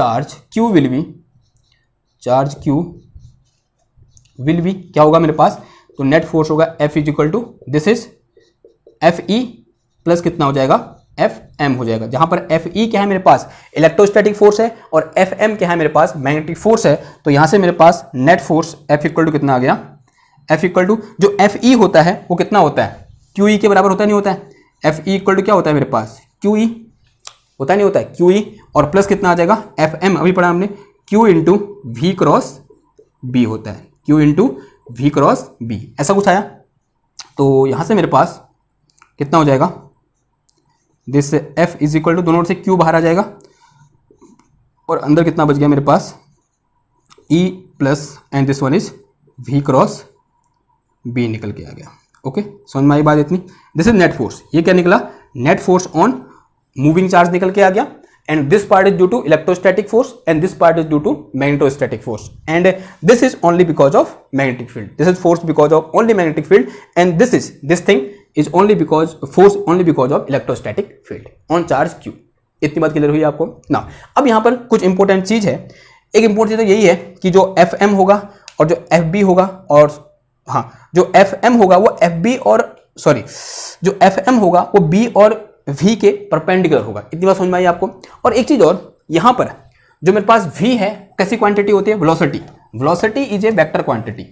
charge Q will be charge Q will be क्या होगा मेरे पास तो नेट फोर्स होगा F is equal to this is F E plus कितना हो जाएगा F M हो जाएगा जहां पर एफ ई क्या है मेरे पास इलेक्ट्रोस्टैटिक फोर्स है और एफ एम क्या है मेरे पास मैग्नेटिक फोर्स है तो यहां से मेरे पास net force F equal to कितना आ गया एफ इक्वल टू जो एफ ई होता है वो कितना होता है क्यू ई के बराबर होता नहीं होता है एफ ई इक्वल टू क्या होता है मेरे पास क्यू ई होता नहीं होता है क्यू ई और प्लस कितना आ जाएगा एफ एम अभी पढ़ा हमने Q into V cross B होता है Q into V cross B ऐसा कुछ आया तो यहाँ से मेरे पास कितना हो जाएगा this F is equal to दोनों से क्यू बाहर आ जाएगा और अंदर कितना बच गया मेरे पास E plus and this one is V cross B निकल के आ गया ओके समझ में आई बात इतनी दिस इज नेट फोर्स ये क्या निकला net force on moving charge निकल के आ गया and this part is due to electrostatic force and this part is due to magnetostatic force and this is only because of magnetic field this is force because of only magnetic field and this is this thing is only because force only because of electrostatic field on charge q इतनी बात clear हुई आपको ना अब यहां पर कुछ important चीज़ है एक इंपॉर्टेंट चीज़ तो यही है कि जो एफ एम होगा और जो एफ बी होगा और हाँ जो एफ एम होगा वो एफ बी और सॉरी जो एफ एम होगा वो बी और वी के परपेंडिकुलर होगा इतनी बात समझ में आई आपको और एक चीज़ और यहाँ पर जो मेरे पास वी है कैसी क्वांटिटी होती है velocity velocity is a vector quantity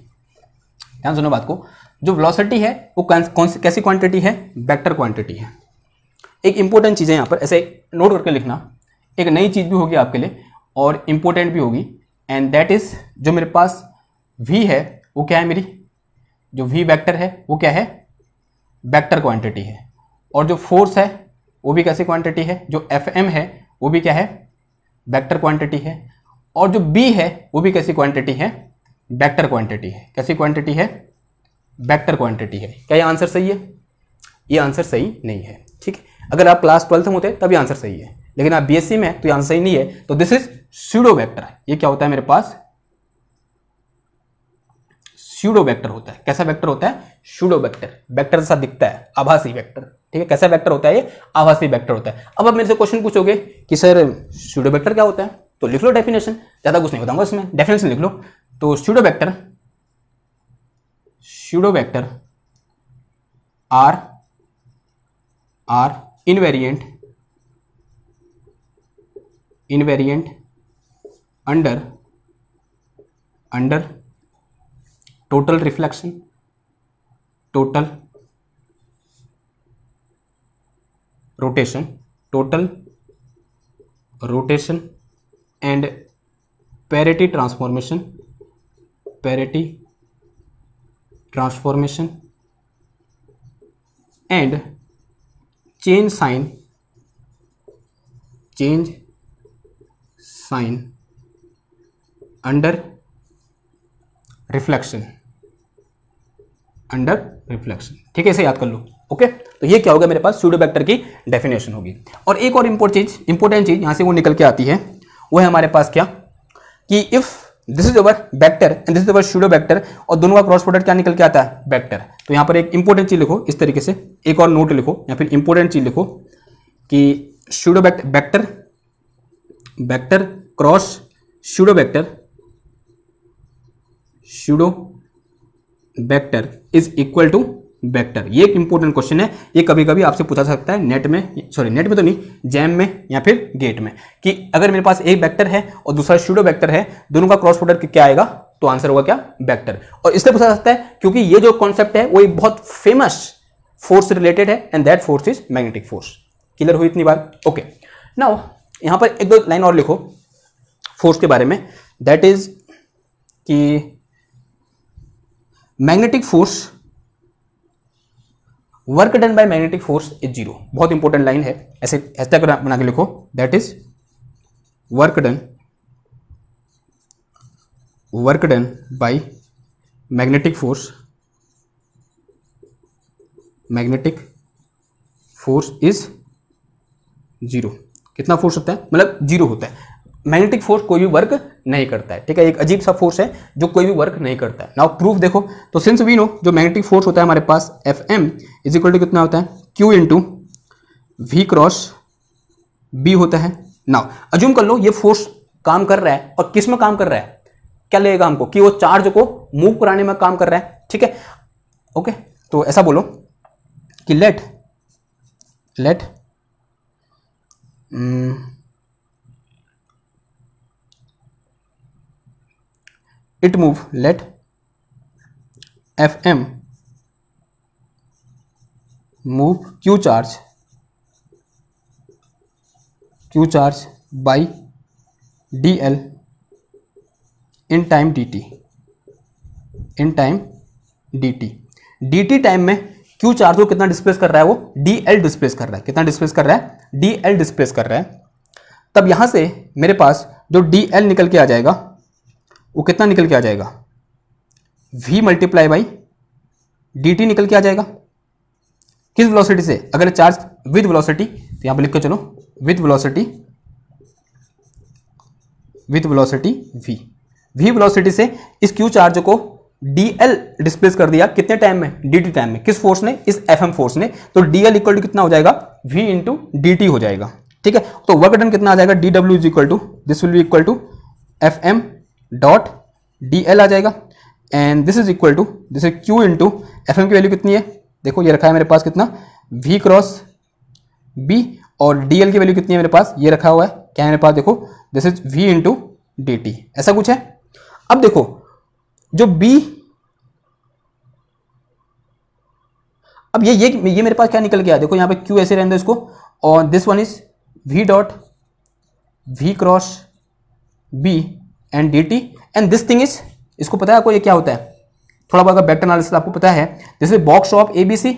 ध्यान सुनो बात को जो वेलोसिटी है वो कौन सी कैसी क्वांटिटी है वेक्टर क्वांटिटी है एक इंपॉर्टेंट चीज़ है यहाँ पर ऐसे नोट करके लिखना एक नई चीज़ भी होगी आपके लिए और इम्पोर्टेंट भी होगी एंड दैट इज़ जो मेरे पास वी है वो क्या है मेरी जो वी वेक्टर है वो क्या है वेक्टर क्वांटिटी है और जो फोर्स है वो भी कैसी क्वांटिटी है जो एफ एम है वो भी क्या है वेक्टर क्वांटिटी है और जो बी है वो भी कैसी क्वांटिटी है वेक्टर क्वांटिटी है कैसी क्वांटिटी है वेक्टर क्वांटिटी है क्या ये आंसर सही है ये आंसर सही नहीं है ठीक है अगर आप क्लास ट्वेल्थ में होते तब ये आंसर सही है लेकिन आप बीएससी में तो ये आंसर सही नहीं है तो दिस इज स्यूडो वेक्टर ये क्या होता है मेरे पास स्यूडो वेक्टर होता है कैसा वेक्टर होता है स्यूडो वेक्टर वेक्टर जैसा दिखता है आभासी वेक्टर ठीक है कैसा वेक्टर होता है ये आभासी वेक्टर होता है अब आप मेरे से क्वेश्चन पूछोगे कि सर स्टूडियो वेक्टर क्या होता है तो लिख लो डेफिनेशन ज़्यादा कुछ नहीं बताऊंगा इसमें डेफिनेशन लिख लो तो pseudo vector pseudo vector are are invariant invariant under under total reflection total rotation total rotation and parity transformation parity transformation and change sign change sign under reflection under reflection ठीक है इसे याद कर लो okay तो ये क्या होगा मेरे पास स्यूडोबैक्टर की डेफिनेशन होगी और एक और इंपोर्ट चीज इंपोर्टेंट चीज यहां से वो निकल के आती है वो है हमारे पास क्या कि if this is over vector and this is over pseudo vector और दोनों का क्रॉस प्रोडक्ट क्या निकल के आता है बैक्टर तो यहां पर एक इंपॉर्टेंट चीज लिखो इस तरीके से एक और नोट लिखो या फिर इंपॉर्टेंट चीज लिखो कि pseudo vector vector cross pseudo vector pseudo vector is equal to vector ये एक इंपॉर्टेंट क्वेश्चन है ये कभी कभी आपसे पूछा सकता है नेट में सॉरी नेट में तो नहीं जैम में या फिर गेट में कि अगर मेरे पास एक वेक्टर है और दूसरा स्टूडियो वेक्टर है दोनों का क्रॉस प्रोडक्ट क्या आएगा तो आंसर होगा क्या वेक्टर और इससे पूछा सकता है क्योंकि ये जो कॉन्सेप्ट है वो एक बहुत फेमस फोर्स रिलेटेड है and that force is magnetic force clear हुई इतनी बार ओके ना यहां पर एक दो लाइन और लिखो फोर्स के बारे में दैट इज कि magnetic force work done by magnetic force is zero बहुत इंपॉर्टेंट लाइन है ऐसे ऐसा बना के लिखो that is work done work done by magnetic force magnetic force is zero कितना फोर्स होता है मतलब जीरो होता है मैग्नेटिक फोर्स कोई भी वर्क नहीं करता है ठीक है एक अजीब सा फोर्स है जो कोई भी वर्क नहीं करता है नाउ प्रूफ देखो तो सिंस वी नो जो मैग्नेटिक फोर्स होता है हमारे पास F M is equal to कितना होता है Q into V cross B होता है नाउ अज्यूम कर लो ये फोर्स काम कर रहा है और किस में काम कर रहा है क्या लगेगा हमको कि वो चार्ज को मूव कराने में काम कर रहा है ठीक है ओके तो ऐसा बोलो कि let let it move let fm move q charge q charge by dl in time dt in time dt dt time में क्यू चार्ज को कितना डिस्प्लेस कर रहा है वो डी एल डिस्प्लेस कर रहा है कितना डिस्प्लेस कर रहा है डी एल डिस्प्लेस कर रहा है तब यहां से मेरे पास जो डी एल निकल के आ जाएगा वो कितना निकल के आ जाएगा v multiply by D T निकल के आ जाएगा किस वेलोसिटी से अगर चार्ज विद वेलोसिटी तो यहां पर लिख के चलो with velocity with velocity v v velocity से इस q चार्ज को dl डिस्प्लेस कर दिया कितने टाइम में dt टाइम में किस फोर्स ने इस fm फोर्स ने तो dl इक्वल टू कितना हो जाएगा v इंटू टी हो जाएगा ठीक है तो वर्क डन कितना आ जाएगा dw is equal to this will be equal to F M dot D L आ जाएगा and this is equal to this is Q into F M की वैल्यू कितनी है देखो ये रखा है मेरे पास कितना वी क्रॉस बी और डी एल की वैल्यू कितनी है मेरे पास ये रखा हुआ है क्या है मेरे पास देखो this is V into D T ऐसा कुछ है अब देखो जो बी अब ये ये ये मेरे पास क्या निकल गया देखो यहाँ पे क्यू ऐसे रहने दो इसको और this one is V dot V cross B and D T and this thing is इसको पता है आपको ये क्या होता है थोड़ा बहुत अगर वेक्टर एनालिसिस आपको पता है जैसे box of A B C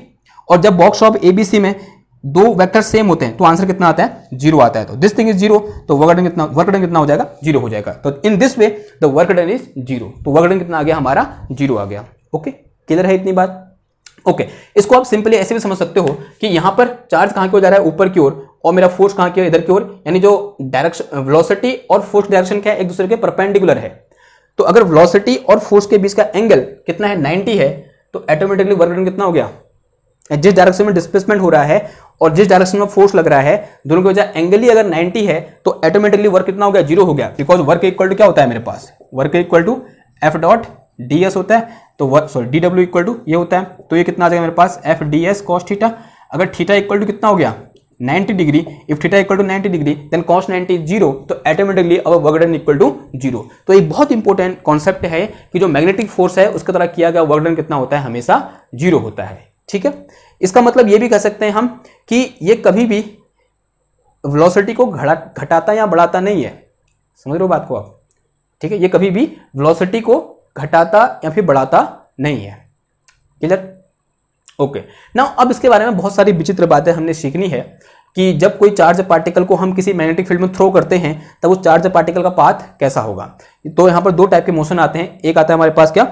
और जब box of A B C में दो वैक्टर सेम होते हैं तो आंसर कितना आता है जीरो आता है तो दिस थिंग इज जीरो तो वर्कडन कितना वर्कडन कितना हो जाएगा जीरो हो जाएगा तो in this way the work done is zero तो वर्कडन कितना आ गया हमारा जीरो आ गया ओके क्लियर है इतनी बात ओके okay, इसको आप सिंपली ऐसे भी समझ सकते हो कि यहां पर चार्ज कहां की ओर जा रहा है ऊपर की ओर और मेरा फोर्स कहाँ की इधर की ओर यानी जो डायरेक्शन वेलोसिटी और फोर्स डायरेक्शन क्या है एक दूसरे के परपेंडिकुलर है तो अगर वेलोसिटी और फोर्स के बीच का एंगल कितना है 90 है तो ऑटोमेटिकली वर्क डन कितना हो गया जिस डायरेक्शन में डिस्प्लेसमेंट हो रहा है और जिस डायरेक्शन में फोर्स लग रहा है दोनों की वजह एंगल ही अगर 90 है तो ऑटोमेटिकली वर्क कितना हो गया जीरो हो गया बिकॉज वर्क इक्वल टू क्या होता है मेरे पास work equal to F dot D S होता है तो work sorry D W equal to ये होता है तो ये कितना आ जाएगा मेरे पास F D S cos theta अगर थीटा इक्वल टू कितना हो गया 90 degree if theta equal to 90 degree then cos 90 is zero तो automatically our work done equal to zero तो ये बहुत इंपॉर्टेंट कॉन्सेप्ट है कि जो मैग्नेटिक फोर्स है उसके तरह किया गया वर्क कितना होता है हमेशा जीरो होता है ठीक है इसका मतलब ये भी कह सकते हैं हम कि ये कभी भी वेलोसिटी को घटाता या बढ़ाता नहीं है समझ रहे हो बात को आप ठीक है ये कभी भी वेलोसिटी को घटाता या फिर बढ़ाता नहीं है क्लियर ओके ना अब इसके बारे में बहुत सारी विचित्र बातें हमने सीखनी है कि जब कोई चार्ज पार्टिकल को हम किसी मैग्नेटिक फील्ड में थ्रो करते हैं तब उस चार्ज पार्टिकल का पाथ कैसा होगा तो यहाँ पर दो टाइप के मोशन आते हैं एक आता है हमारे पास क्या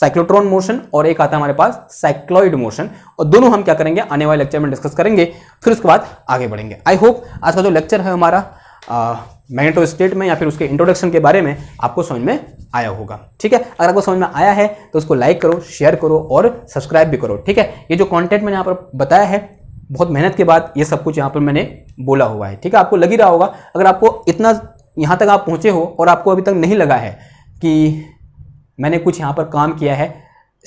साइक्लोट्रॉन मोशन और एक आता है हमारे पास साइक्लॉइड मोशन और दोनों हम क्या करेंगे आने वाले लेक्चर में डिस्कस करेंगे फिर उसके बाद आगे बढ़ेंगे आई होप आज का जो लेक्चर है हमारा मैग्नेटो तो स्टेट में या फिर उसके इंट्रोडक्शन के बारे में आपको समझ में आया होगा ठीक है अगर आपको समझ में आया है तो उसको लाइक करो शेयर करो और सब्सक्राइब भी करो ठीक है ये जो कॉन्टेंट मैंने यहाँ पर बताया है बहुत मेहनत के बाद ये सब कुछ यहाँ पर मैंने बोला हुआ है ठीक है आपको लग ही रहा होगा अगर आपको इतना यहाँ तक आप पहुँचे हो और आपको अभी तक नहीं लगा है कि मैंने कुछ यहाँ पर काम किया है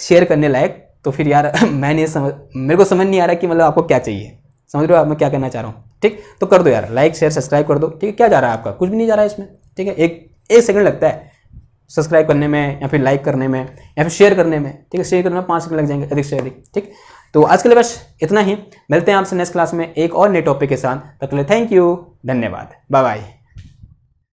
शेयर करने लायक तो फिर यार (laughs) मैंने समझ मेरे को समझ नहीं आ रहा कि मतलब आपको क्या चाहिए समझ रहे हो आप मैं क्या कहना चाह रहा हूँ ठीक तो कर दो यार लाइक शेयर सब्सक्राइब कर दो ठीक है क्या जा रहा है आपका कुछ भी नहीं जा रहा है इसमें ठीक है एक एक सेकंड लगता है सब्सक्राइब करने में या फिर लाइक करने में या फिर शेयर करने में ठीक है शेयर करने में पाँच सेकंड लग जाएंगे अधिक से अधिक ठीक तो आज के लिए बस इतना ही मिलते हैं आपसे नेक्स्ट क्लास में एक और नए टॉपिक के साथ तक थैंक यू धन्यवाद बाय बाय